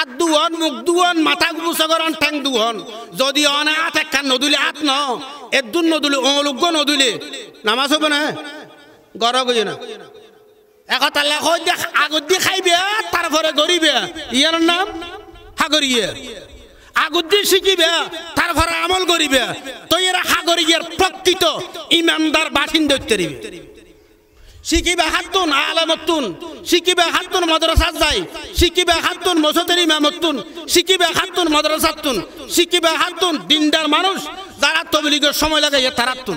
আত দুহন মুখ দুহন মাথা গুসগরণ ঠ্যাং দুহন যদি অনা আত একখান নদুলে আত ন এর দুন নদুলে অলোগ্য নদুলে নামাজ হবে না গড় বুঝি না একথা লেখ আগত দিয়ে খাইবে তারপরে গরিবে ইয়ার নাম হাগরিয়ে আগত দিয়ে শিখিবে তারপরে আমল করিবে তো এরা হাগরিয়ার প্রকৃত ইমানদার বাসিন্দা তৈরি শিখিবে হাতুন আলামতুন শিখিবে হাতুন মাদ্রাসা যাই শিখিবে হাতুন মসজিদের ইমামতুন শিখিবে হাতুন মাদ্রাসাতুন শিখিবে হাতুন দিনদার মানুষ যারা তবলিগের সময় লাগে এ তারাতুন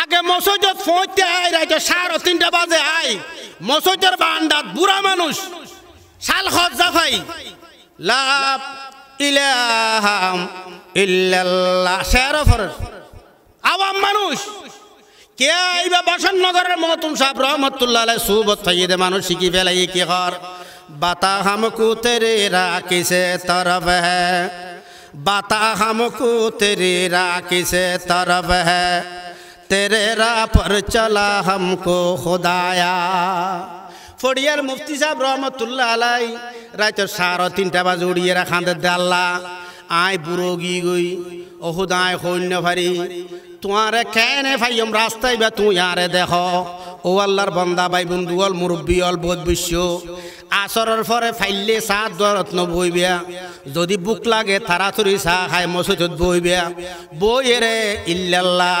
আগে মসজিদ পৌঁছতে আয় রাইতো সাড়ে তিনটা বাজে আয় মসজিদের বান্দাত বুড়া মানুষ সাল খজ্জা ভাই লাভ ইলাহাম ইল্লাল্লাহ শের আওয়াম মানুষ কে আইবা বাসনগরের মতুন সাহেব রহমতুল্লাহ সুবত ফাইদে মানুষ শিখি ফেলাই কি হর বাতা হামকু তেরে রাখিছে তরব হ্যাঁ বাতা হামকু তেরে রাখিছে তরব হ্যাঁ तेरे राह पर चला हमको खुदाया ফড়িয়ার মুফতি সাহেব রহমতুল্লাহ আলাই রাত সাড়ে তিনটা বাজে উড়িয়ে রাখান্দে আল্লাহ আয় বুড়ো গি গই অহুদ আয় সৈন্য ভারি তোমারে কেনে ভাইম রাস্তায় বা তুই আরে দেখ ও আল্লাহর বন্দা বাই বন্ধু অল মুরব্বী অল বোধ বিশ্ব আসরের পরে ফাইললে চাহ দরত্ন বই বেয়া যদি বুক লাগে তাড়াতাড়ি চাহ খায় মসজিদ বই বেয়া বইয়েরে ইল্লাল্লাহ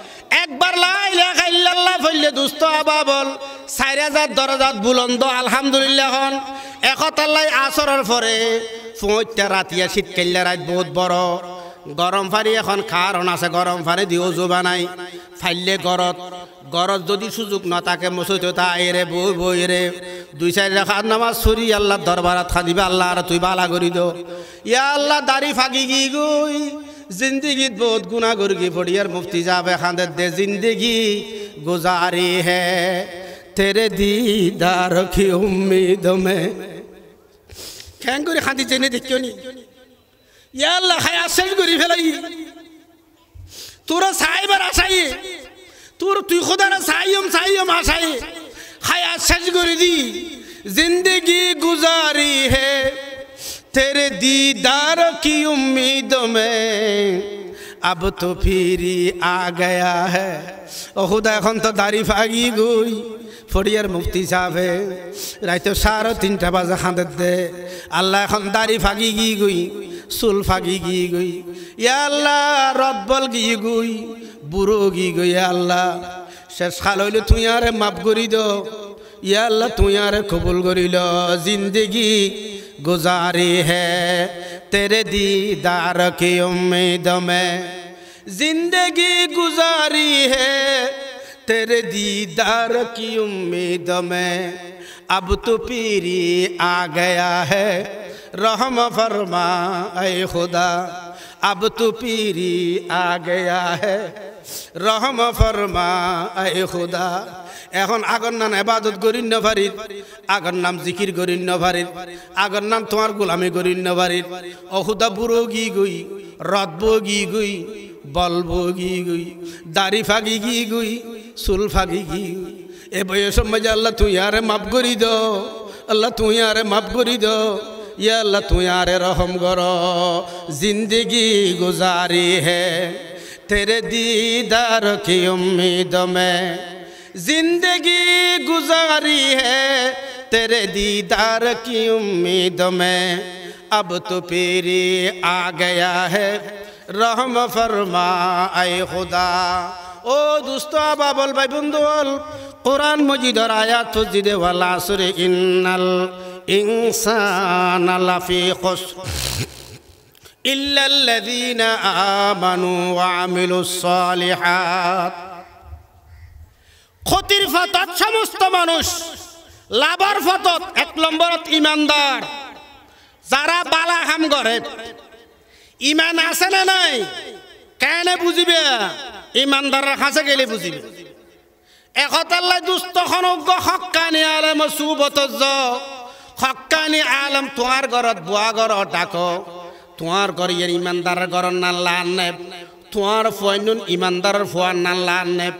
একবার লাইল্লাহ ফেললে দুস্থ আবা বল চার হাজার দরজাত বুলন্দ আলহামদুলিল্লাহ হন একতাল্লাই আসরের পরে পঁচটা রাতিয়া শীতকাল্লা রাত বহুত বড় গরম ফাড়ি এখন কারণ আছে গরম ফাড়ি দিও জোবা নাই ফাইলে গরত গরত যদি সুযোগ না থাকে মসজিদ তাই রে বই বই রে দুই চার রেখার নামাজ সুরি আল্লাহ দরবারাত খাদিবা আল্লাহ আর তুই বালা করি দো ইয়া আল্লাহ দাড়ি ফাঁকি গি গই জিন্দিগিত বহুত গুণা গর্গি ফড়িয়ার মুফতি যাবে খাঁদের দে জিন্দিগি গুজারি হে তেরে দিদার কি উম্মিদ মে খ্যাং করে খাঁদি চেনে দেখিও নি ইয়াল্লা খায়া শেষ করি ফেলাই তোরা সাইবার আসাই তোর তুই খোদার সাইম সাইম আসাই খায়া শেষ করে দি জিন্দেগি গুজারি হে तेरे दीदार কি उम्मीद মে अब তো फिरी আ गया है खुदा এখন তো দাড়ি ফাগি গই ফরিয়ার মুক্তি সাহেবে রাইতে সাড়ে তিনটা বাজা খাঁদের দে আল্লাহ এখন দাড়ি ফাগি গি গই চুল ফাগি গি গই ইয়াল্লা আল্লাহ গি গই বুড়ো গি গই আল্লাহ শেষ খাল হইলে তুই আরে মাফ করি দো ইয়া আল্লাহ তুই আরে কবুল করিল জিন্দেগি गुजारी है तेरे दीदार की उम्मीद में जिंदगी गुजारी है तेरे दीदार की उम्मीद में अब तो पीरी आ गया है रहम फरमा ए खुदा अब तो पीरी आ गया है रहम फरमा ए खुदा এখন আগর নাম এবাদত গরিন নভারির আগর নাম জিকির গরিন নভারির আগর নাম তোমার গোলামি গরিন নভারির অহুদা বুড়ো গি গুই রদ বগি গুই বলব গি গুই দাড়ি ফাগি গি গুই সুল ফাগি গি এ বয়স মজা আল্লাহ তুই আরে মাফ করি দ আল্লাহ তুই আরে মাফ করি দ ইয়া আল্লাহ তুই আরে রহম কর জিন্দগি গুজারি হে তেরে দিদার কি উম্মিদ মে जिंदगी गुजारी है तेरे दीदार উম্মীদ उम्मीद আব अब तो पीरी आ गया है ফরমা খুদা ও দুস্ত বাবল ভাই বল কোরআন মজিদর আয়াত তুজিদে ওয়ালা সুরে ইন্নাল ইনসানি লাফি খুস ইল্লাল্লাযীনা আমানু ওয়া আমিলুস সালিহাত ক্ষতির ফাতত সমস্ত মানুষ লাভর ফাতত এক নম্বরত ইমানদার যারা বালা হাম করে ইমান আছে না নাই কেনে বুঝিবে ইমানদারের কাছে গেলে বুঝিবে একতাল্লাই দুস্থ খনজ্ঞ হকানি আলম সুবতজ হকানি আলম তোমার ঘরত বুয়া ঘর ডাক তোমার ঘর ইয়ার ইমানদারের ঘর নাল্লা নেব তোমার ফুয়াইন ইমানদারের ফুয়ার নাল্লা নেব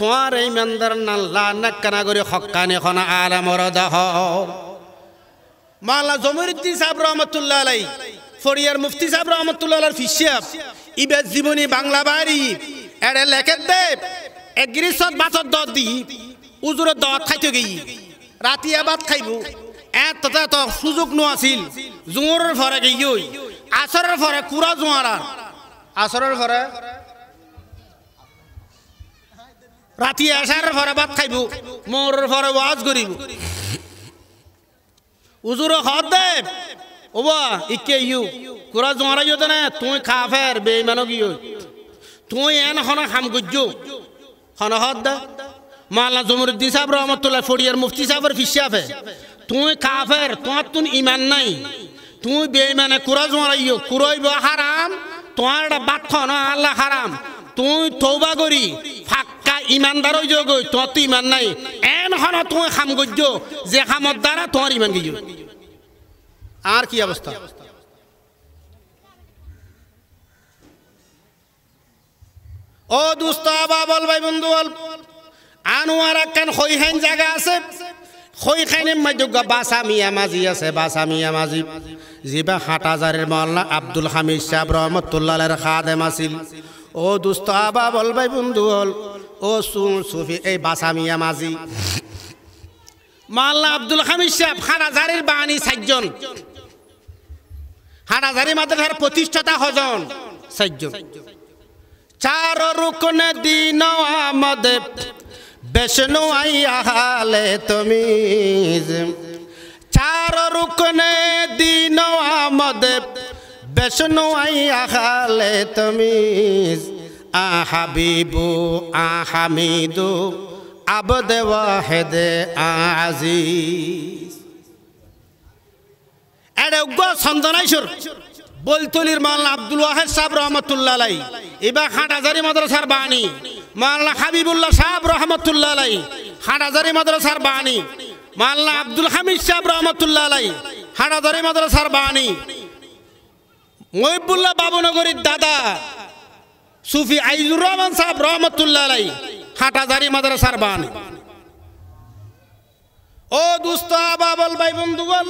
তোমার এই মেন্দার নাল্লা নাকানা করে হকানি এখন আলামর দাহ মালা জমিরুদ্দিন সাহেব রহমতুল্লাহ আলাই ফরিয়ার মুফতি সাহেব রহমতুল্লাহ ফিসিয়াব ইবের জীবনী বাংলা বাড়ি এড়ে লেখের দেব এগ্রিসত বাসত দত দি উজুরের দত খাইতে গেই রাতি আবাদ খাইব এত তত সুযোগ নো আছিল জোঁর ফরে গেই আসরের ফরে কুড়া জোঁয়ার আসরের ফরে রাতি আসার ভৰে ভাত খাইব মোৰ ভৰে ওয়াজ করিব উজুর হদ দে হ'ব ইকে ইউ কুৰা জোঁৱাৰা যদি না তুই খা ফেৰ বেইমানক ইয় তুই এন হন খাম গুজু হন হদ দে মাল্লা জমরুদ্দিন সাহেব রহমতুল্লাহ ফড়িয়ার মুফতি সাহেবের ফে তুই খা ফের তোমার তুন ইমান নাই তুই বেইমানে কুরাজ মারাইও কুরইব হারাম তোমার বাদ খন আল্লাহ হারাম তুই থৌবা করি ফাক্কা ইমানদার হয়ে যোগ তোর তো ইমান নাই এন হন তুই খাম গজ্য যে খামর দ্বারা তোমার ইমান গিয়ে আর কি অবস্থা ও দুস্ত আবা বল ভাই বন্ধু বল আনু আর একখান হইহেন জায়গা আছে হইখানে মাইজুগা বাসা মিয়া মাঝি আছে বাসা মিয়া মাঝি জিবা হাজারের মহল্লা আব্দুল হামিদ সাহেব রহমতুল্লাহ খাদেম আছিল ও দুস্ত আবা ভাই বন্ধু হল ও সুন সুফি এই মিয়া মাঝি মাল্লা আব্দুল হামিদ সাহেব হারাজারির বাণী সাতজন হারাজারি মাদ্রাসার প্রতিষ্ঠাতা হজন সাতজন চার রুকনে দিন আমাদের বেশনু আইয়া হালে তুমি চার রুকনে দিন আমাদের বেশনু আইয়া খালে তমিজ আ হাবিবু আ হামিদু আবদ ওয়াহেদে আজিজ এটা উগ্র সন্দনাইশুর বলতুলির মাল্লা আব্দুল ওয়াহেদ সাহেব রহমতুল্লাহ আলাই এবার হাটাজারি মাদ্রাসার বাণী মাল্লা হাবিবুল্লাহ সাহেব রহমতুল্লাহ আলাই হাটাজারি মাদ্রাসার বাণী মাল্লা আব্দুল হামিদ সাহেব রহমতুল্লাহ আলাই হাটাজারি মাদ্রাসার বাণী মহিবুল্লাহ বাবুনগরীর দাদা সুফি আইজুর রহমান সাহেব রহমতুল্লাহ আলাই হাটাজারি মাদ্রাসার বান ও দুস্ত বাবল ভাই বন্ধুগণ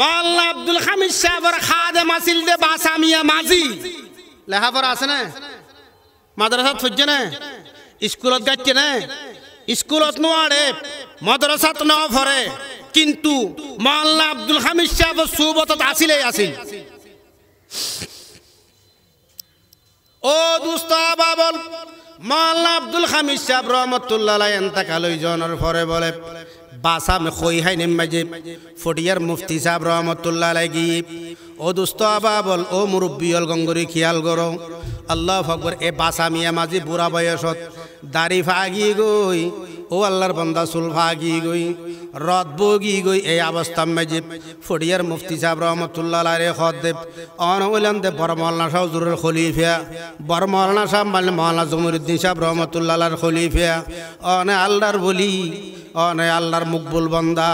মাল্লা আব্দুল হামিদ সাহেবের খাদে মাসিল দে বাসামিয়া মাঝি লেখাপড়া আছে না মাদ্রাসাত ফুজছে না স্কুলত গাচ্ছে না স্কুলত নোয়ারে মাদ্রাসাত ন কিন্তু মাল্লা আব্দুল হামিদ সাহেবের সুবতত আসিলেই আসিল ও দুস্তাবা বাবল মাল্লা আব্দুল হামিদ সাহেব রহমতুল্লাহ এন্তাকাল জনের পরে বলে বাসাম খই হাই নেমাজে ফটিয়ার মুফতি সাহেব রহমতুল্লাহ লাগি ও দুস্ত আবা বল ও মুরব্বিয়ল গঙ্গরি খিয়াল করো আল্লাহ ফকর এ বাসা মিয়া মাঝি বুড়া বয়সত দাড়ি ফাগি গই ও আল্লাহর বন্দা চুল ফাগি গই রদ বগি গই এই অবস্থা মেজিব ফড়িয়ার মুফতি সাহেব রহমতুল্লাহ রে দেব অন ওইলান দে বড় মৌলানা সাহ জুরুল খলিফিয়া বড় মৌলানা সাহেব মানে মৌলানা জমিরুদ্দিন সাহেব রহমতুল্লাহ খলিফিয়া অনে আল্লাহর বলি অনে আল্লাহর মুকবুল বন্দা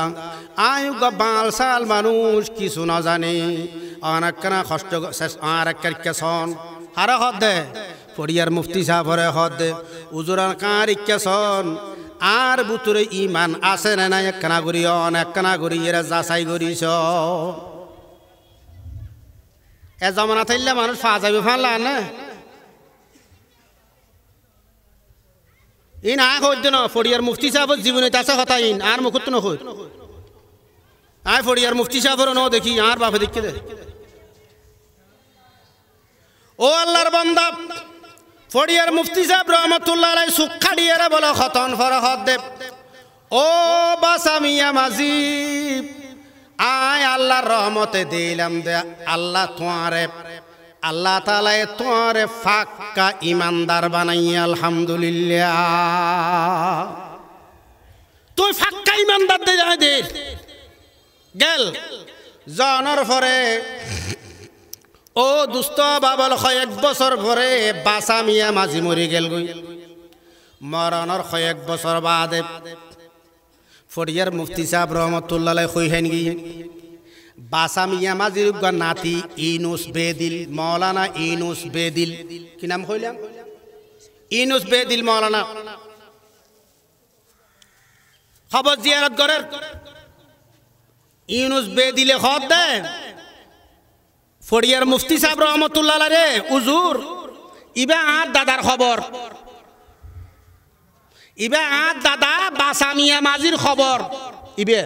আয়ু বাল সাল মানুষ কিছু না জানি অনেকখানা কষ্ট আর একটা সন হারা হদ দে ফড়িয়ার মুফতি রে হদ দে উজুরার কার ইচ্ছা আর বুতরে ইমান আছে না না একখানা করি অন একখানা করি এরা যাচাই করিস এ জমানা থাকলে মানুষ ফা যাবে ফালা না ই না খোঁজ ন ফড়িয়ার মুফতি সাহেব জীবনে তাছে কথা ইন আর মুখত ন খোঁজ আয় ফড়িয়ার মুফতি সাহেবর ন দেখি আর বাপে দেখতে দে ও আল্লাহর বান্দা ফড়িয়ার মুফতি সাহেব রহমতুল্লাহ আলাই সুক্ষা ডিয়ারা বলো খতন ফরহত দেব ও বাসামিয়া মাঝি আয় আল্লাহর রহমতে দিলাম দে আল্লাহ তোয়ারে আল্লাহ তালায় তোয়ারে ফাক্কা ইমানদার বানাই আলহামদুলিল্লাহ তুই ফাক্কা ইমানদার দে যায় দে গেল জনর ফরে ও দুস্ত বাবল এক বছর পরে বাসা মিয়া মাঝি মরি গেল গই মরণর এক বছর বাদে ফরিয়ার মুফতি সাহেব রহমতুল্লাহ হইহেন গিয়ে বাসা মিয়া মাঝির নাতি ইনুস বেদিল মৌলানা ইনুস বেদিল কি নাম কইলাম ইনুস বেদিল মৌলানা খবর জিয়ারত করেন ইউনুস বেদিলে খত দেয় ফড়িয়ার মুফতি সাহেব রহমতুল্লাহ রে উজুর ইবা আর দাদার খবর ইবে আর দাদা বাসামিয়া মাঝির খবর ইবে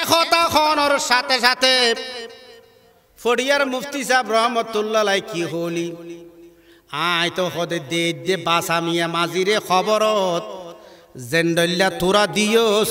একতা খনর সাথে সাথে ফড়িয়ার মুফতি সাহেব রহমতুল্লাহ কি হলি আয় তো হদে দে যে বাসামিয়া মাঝিরে খবরত জেন্ডল্লা তোরা দিয়স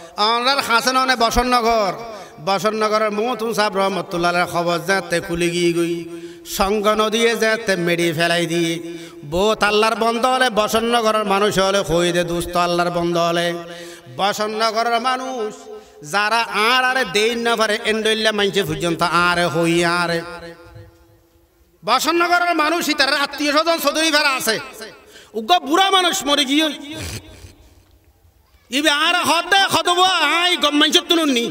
অনার হাসান অনে বসন্তনগর বসন্তনগরের মতুন সাহেব রহমতুল্লাহ খবর যাতে খুলে গিয়ে গই সঙ্গ নদিয়ে যাতে মেরি ফেলাই দিয়ে বো তাল্লার বন্ধ হলে বসন্তনগরের মানুষ হলে হই দে দুস্থ আল্লাহর বন্ধ হলে বসন্তনগরের মানুষ যারা আর আরে দেই না পারে এন্ডল্লা মানছে পর্যন্ত আরে হই আরে বসন্তনগরের মানুষই তার আত্মীয় স্বজন চৌধুরী ভাড়া আছে উগ্র বুড়া মানুষ মরে গিয়ে ইবে আর হতে হতব আই গম্মাঞ্চতুনুনি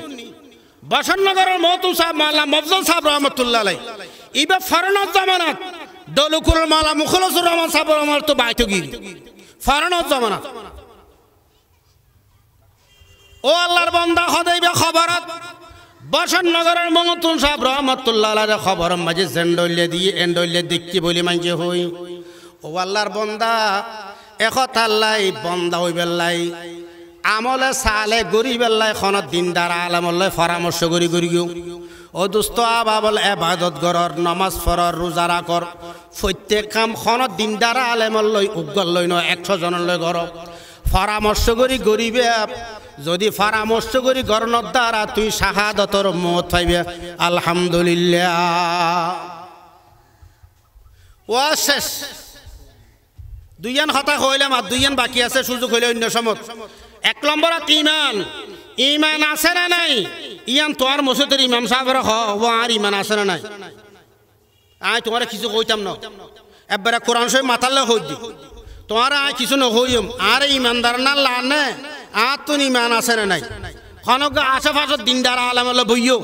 বসন্তনগরের মহতুম সাহেব মাল্লা মফজল সাহেব রহমতুল্লাহ আলাই ইবে ফরনত জামানত দলুকুল মালা মুখলসুর রহমান সাহেব রহমান তো বাইতগি ফরনত জামানত ও আল্লাহর বন্দা হদাইবে খবরত বসন্তনগরের মহতুম সাহেব রহমতুল্লাহ আলাই খবর মাঝে জেন্ডলিয়া দিয়ে এন্ডলিয়া দেখি বলি মাঞ্জে হই ও আল্লাহর বন্দা এখত আল্লাহ বন্দা হইবেল্লাই আমলে সালে গরিব আল্লাহ খনত দিনদার আলমল্লাহ পরামর্শ করি করি গিয়েও ও দুস্ত আবাবল এবাদত গরর নমাজ ফরর রোজা রাখর প্রত্যেক কাম খনত দিনদার আলেমল্লই লই ন একশো লই গর পরামর্শ করি গরিবে যদি পরামর্শ করি গরণর দ্বারা তুই শাহাদতর মত পাইবে আলহামদুলিল্লাহ ও শেষ দুইজন হতা হইলাম আর দুইজন বাকি আছে সুযোগ হইলে অন্য সময় এক কি ইমান ইমান আছে না নাই ইয়ান তোমার মসজিদের ইমাম সাহেবের হব আর ইমান আছে না নাই আয় তোমার কিছু কইতাম না একবারে কোরআন সহ মাতালে হই দি তোমার আয় কিছু নহইম আর ইমানদার না লানে আর তো ইমান আছে না নাই খনক আশেপাশের দিনদার হলে বইও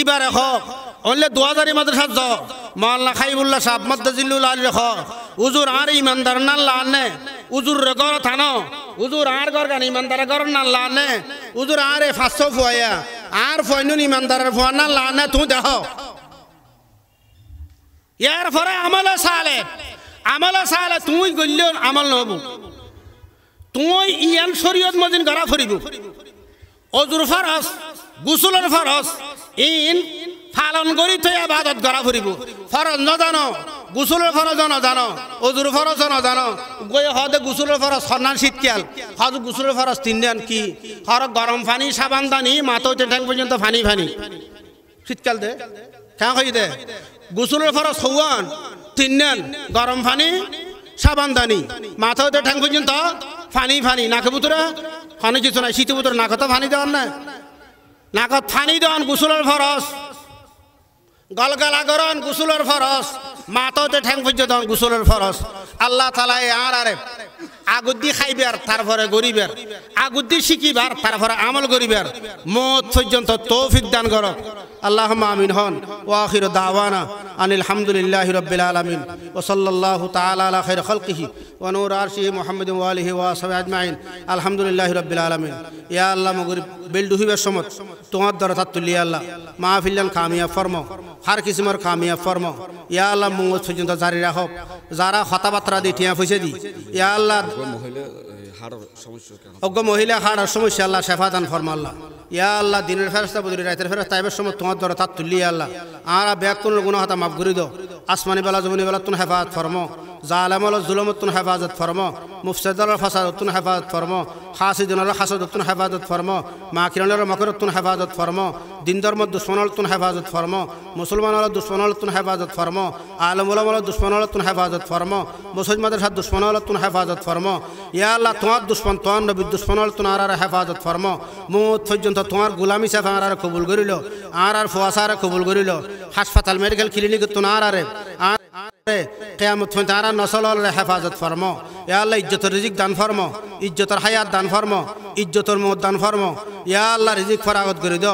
ইবারে হক অনলে দোয়াজারি মাদ্রাসা যাও মাল্লা খাইবুল্লা সাহ মাদ্দাজিল্লুল আলী হক উজুর আর ইমানদার না লানে উজুর রেগর থানো হুজুর আর গর গান ইমানদারের গর না লানে হুজুর আর এ ফাঁসশো ফুয়া আর ফয়নুন ইমানদারের ফুয়া না লানে তুই দেহ ইয়ার পরে আমল সালে আমল সালে তুই গল্য আমল নব তুই ইয়ান শরীয়ত মদিন গড়া ফরিব অজুর ফরস গুসুলের ফরস ইন ফালন কৰি থৈ আবাদত গৰা ফুৰিব ফৰজ নজানো গোচলৰ ফৰজ নজানো অজুৰ ফৰজ নজানো গৈ হদে গুসুলের ফরজ সন্ধান শীতকাল সদ ফরজ তিন দিন কি সৰক গৰম পানী চাবান টানি মাথৌ তেঠাং পৰ্যন্ত ফানি ফানি শীতকাল দে কেন কই দে ফরজ সৌয়ান সৌৱান দিন গৰম পানী সাবান দানি মাথা ওদের ঠ্যাং পর্যন্ত ফানি ফানি নাকে বুতরে ফানি কিছু নাই শীত বুতরে নাকে ফানি দেওয়ার না নাকত ফানি দেওয়ান গুসুলের ফরজ গলগলা গরণ গুসুলের ফরস মাথাতে ঠ্যাং পর্যন্ত গুসলের ফরস আল্লাহ তালা আর আরে আগুদ্দি খাইবার তারপরে গরিবের আগুদ্দি শিখিবার তারপরে আমল গরিবের মত পর্যন্ত তৌফিক দান কর আল্লাহ আমিন হন ও আখির দাওয়ানা আনিল হামদুলিল্লাহ রবিল আলমিন সাল্লাহ তালা খের খলকিহি ونور عرشه محمد واله وصحبه اجمعين الحمد আলহামদুলিল্লাহ رب العالمين يا الله مغرب বিল্ড হইবার সময় তোমার দরতার তুলিয়া আল্লাহ মাহফিল্লান খামিয়া ফর্ম হার কিসিমর খামিয়া ফর্ম ইয়া আল্লাহ মঙ্গল পর্যন্ত জারি রাখব যারা হতাবার্তা দি ঠিয়া ফুসে দি ইয়া আল্লাহ অজ্ঞ মহিলা হাড়ার সমস্যা আল্লাহ শেফাদান ফরমাল্লাহ ইয়া আল্লাহ দিনের ফেরস্তা বদলি রাতের ফেরস্তা তাইবের সময় তোমার ধরে তার তুলি আল্লাহ আর ব্যাগ কোন গুণ হাতা মাফ করি দো আসমানি বেলা জমিনি বেলা তুন হেফাজত ফরম জালেমল জুলমত তুন হেফাজত ফরম মুফসেদর ফসাদতুন হেফাজত ফরম হাসিদিনর হাসদতুন হেফাজত ফরম মাখিরণের মকরতুন হেফাজত ফরম দিন ধর্ম দুশ্মনলতুন হেফাজত ফরম মুসলমানর দুশ্মনলতুন হেফাজত ফরম আলমুলমল দুশ্মনলতুন হেফাজত ফরম মুসজিদ মাদ্রাসা দুশ্মনলতুন হেফাজত ফরম ইয়াল্লাহ তোমার দুশ্মন তোমার নবী দুশ্মনলতুন আর আর হেফাজত ফরম মুত পর্যন্ত তোমার গুলামী সাফা আর আর কবুল করিল আর আর ফোয়াশা আর কবুল করিল হাসপাতাল মেডিকেল ক্লিনিক তুন আর আরে আর কেয়ামত আর নসল হেফাজত ফরম ইয়া আল্লাহ ইজ্জতর রিজিক দান ফর্ম ইজ্জতর হায়াত দান ফর্ম ইজ্জতর মত দান ফর্ম ইয়া আল্লাহ রিজিক ফরাগত করে দ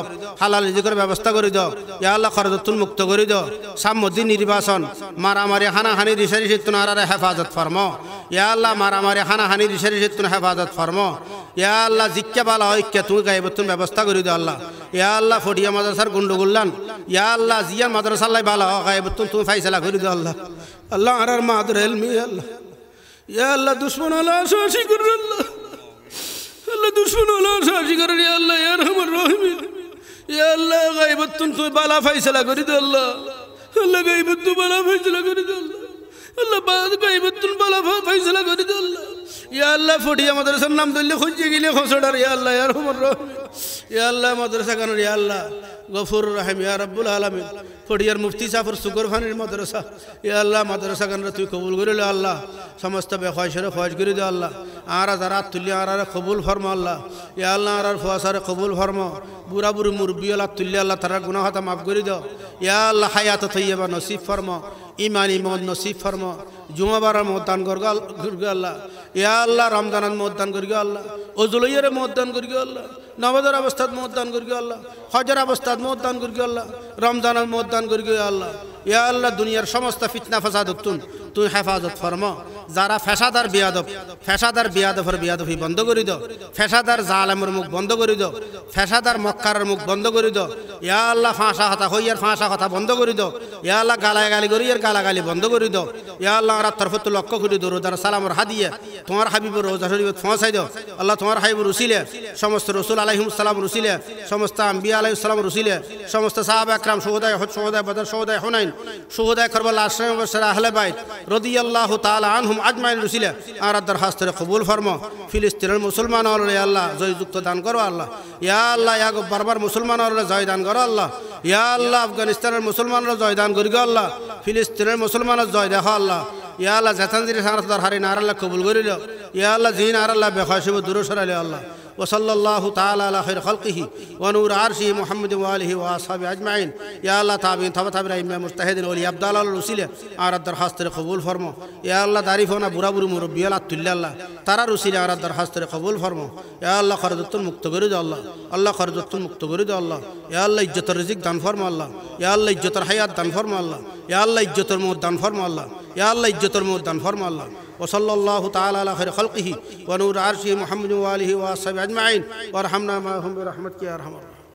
হালাল রিজিকের ব্যবস্থা করে দ ইয়া আল্লাহ খরদতুল মুক্ত করে দ সামদি নির্বাচন মারামারি হানাহানি রিসারি সেতুন আরারে হেফাজত ফর্ম ইয়া আল্লাহ মারামারি হানাহানি রিসারি সেতুন হেফাজত ফর্ম ইয়া আল্লাহ জিক্কা বালা ঐক্যা তুমি গাইবতুন ব্যবস্থা করে দ আল্লাহ ইয়া আল্লাহ ফটিয়া মাদ্রাসার গুন্ডগুল্লান ইয়া আল্লাহ জিয়ান মাদ্রাসাল্লাই বালা গাইবতুন তুমি ফাইসলা করে দ আল্লাহ আল্লাহ আর মাদুর এলমি আল্লাহ আল্লাহ দুশ্মন আল্লাহ সাহসী করেন আল্লাহ আল্লাহ দুশ্মন আল্লাহ সাহসী করেন আল্লাহ ইয়ার আমার রহমিন আল্লাহ গাইবত্তুন তুই বালা ফাইসলা করি দে আল্লাহ আল্লাহ গাইবত্তু বালা ফাইসলা করি দে আল্লাহ আল্লাহ গাইবত্তুন বালা ফাইসলা করি দে আল্লাহ ইয়া আল্লাহ ফটি মাদ্রাসার নাম ধরলে খুঁজে গেলে খসড়ার ইয়া আল্লাহ ইয়ার ইয়া আল্লাহ মাদ্রাসা কানুর ইয়া আল্লাহ গফুর রাহেম ইয়া রব্বুল আলমিন ফটিয়ার মুফতি সাফর সুগর খানের মাদ্রাসা ইয়া আল্লাহ মাদ্রাসা খানরা তুই কবুল করিল আল্লাহ সমস্ত বেখয়সরে খয়জ করি দে আল্লাহ আর আর তুলি আর আর কবুল ফর্ম আল্লাহ ইয়া আল্লাহ আর ফসারে কবুল ফর্ম বুড়া বুড়ি মুরবি আল্লাহ তুলি আল্লাহ তারা গুণা হাতা মাফ করি দ ইয়া আল্লাহ হায়াত বা নসিব ফর্ম ইমানি মন নসিব ফর্ম জুমাবার মতদান করগা আল্লাহ ইয়া আল্লাহ রমজানাত মতদান করি আল্লাহ অজুলইয়ারে মতদান করি আল্লাহ নবজার অবস্থাত মতদান করি আল্লাহ হজর অবস্থাত মতদান করি আল্লাহ রমজানাত মতদান করি আল্লাহ ইয়া আল্লাহ দুনিয়ার সমস্ত ফিতনা ফসাদ তুই হেফাজত ফরমা যারা ফেসাদার বিয়াদব ফেসাদার বিয়াদফর বিয়াদফি বন্ধ করি দো ফেসাদার জালেমর মুখ বন্ধ করি দো ফেসাদার মক্কারের মুখ বন্ধ করি দো ইয়া আল্লাহ ফাঁসা হতা হইয়ার ফাঁসা কথা বন্ধ করি দো ইয়া আল্লাহ গালি করি আর গালাগালি বন্ধ করি দো ইয়া আল্লাহ ওরা তরফত লক্ষ্য করি দো রোজার সালামর হাদিয়ে তোমার হাবিবুর রোজা শরীফ ফোঁসাই দো আল্লাহ তোমার হাবিব রুসিলে সমস্ত রসুল সালাম রুসিলে সমস্ত আম্বিয়া সালাম রুসিলে সমস্ত সাহাব আকরাম সোহদায় সোহদায় বদর সোহদায় হোনাইন সোহদায় করবাল আশ্রম আহলে বাইত রদি আল্লাহ তাল আনহুম আলাইহিম আজমাইন রুসিলা আর হাস্তরে কবুল ফরমো ফিলিস্তিনের মুসলমান অলরে আল্লাহ জয়যুক্ত দান করো আল্লাহ ইয়া আল্লাহ ইয়াগ বারবার মুসলমান অলরে জয় দান করো আল্লাহ ইয়া আল্লাহ আফগানিস্তানের মুসলমানরে জয় দান করি গো আল্লাহ ফিলিস্তিনের মুসলমানের জয় দেখো আল্লাহ ইয়া আল্লাহ জেতান জিরি সারা হারি আল্লাহ কবুল করিল ইয়া আল্লাহ জিন আর আল্লাহ বেখাসিব দূর সরাইল আল্লাহ وصلى الله تعالى على خير خلقه ونور عرشه محمد وآله وأصحابه أجمعين يا الله تابعين طب تابعين مجتهدين ولي أبدال الوسيلة أعرض درخواست قبول فرمو يا الله تعرفنا برا برا مربي الله تلا الله ترى رسيلة أعرض درخواست قبول فرمو يا الله خرجت المكتبر قرد الله الله خرجت المكتبر قرد الله يا الله إجت الرزق دان فرمو الله يا الله إجت الحياة دان فرمو الله يا الله إجت الموت دان فرمو الله يا الله إجت الموت دان فرمو الله وصلى الله تعالى على خير خلقه ونور عرشه محمد وآله وأصحابه أجمعين وارحمنا معهم برحمتك يا أرحم الراحمين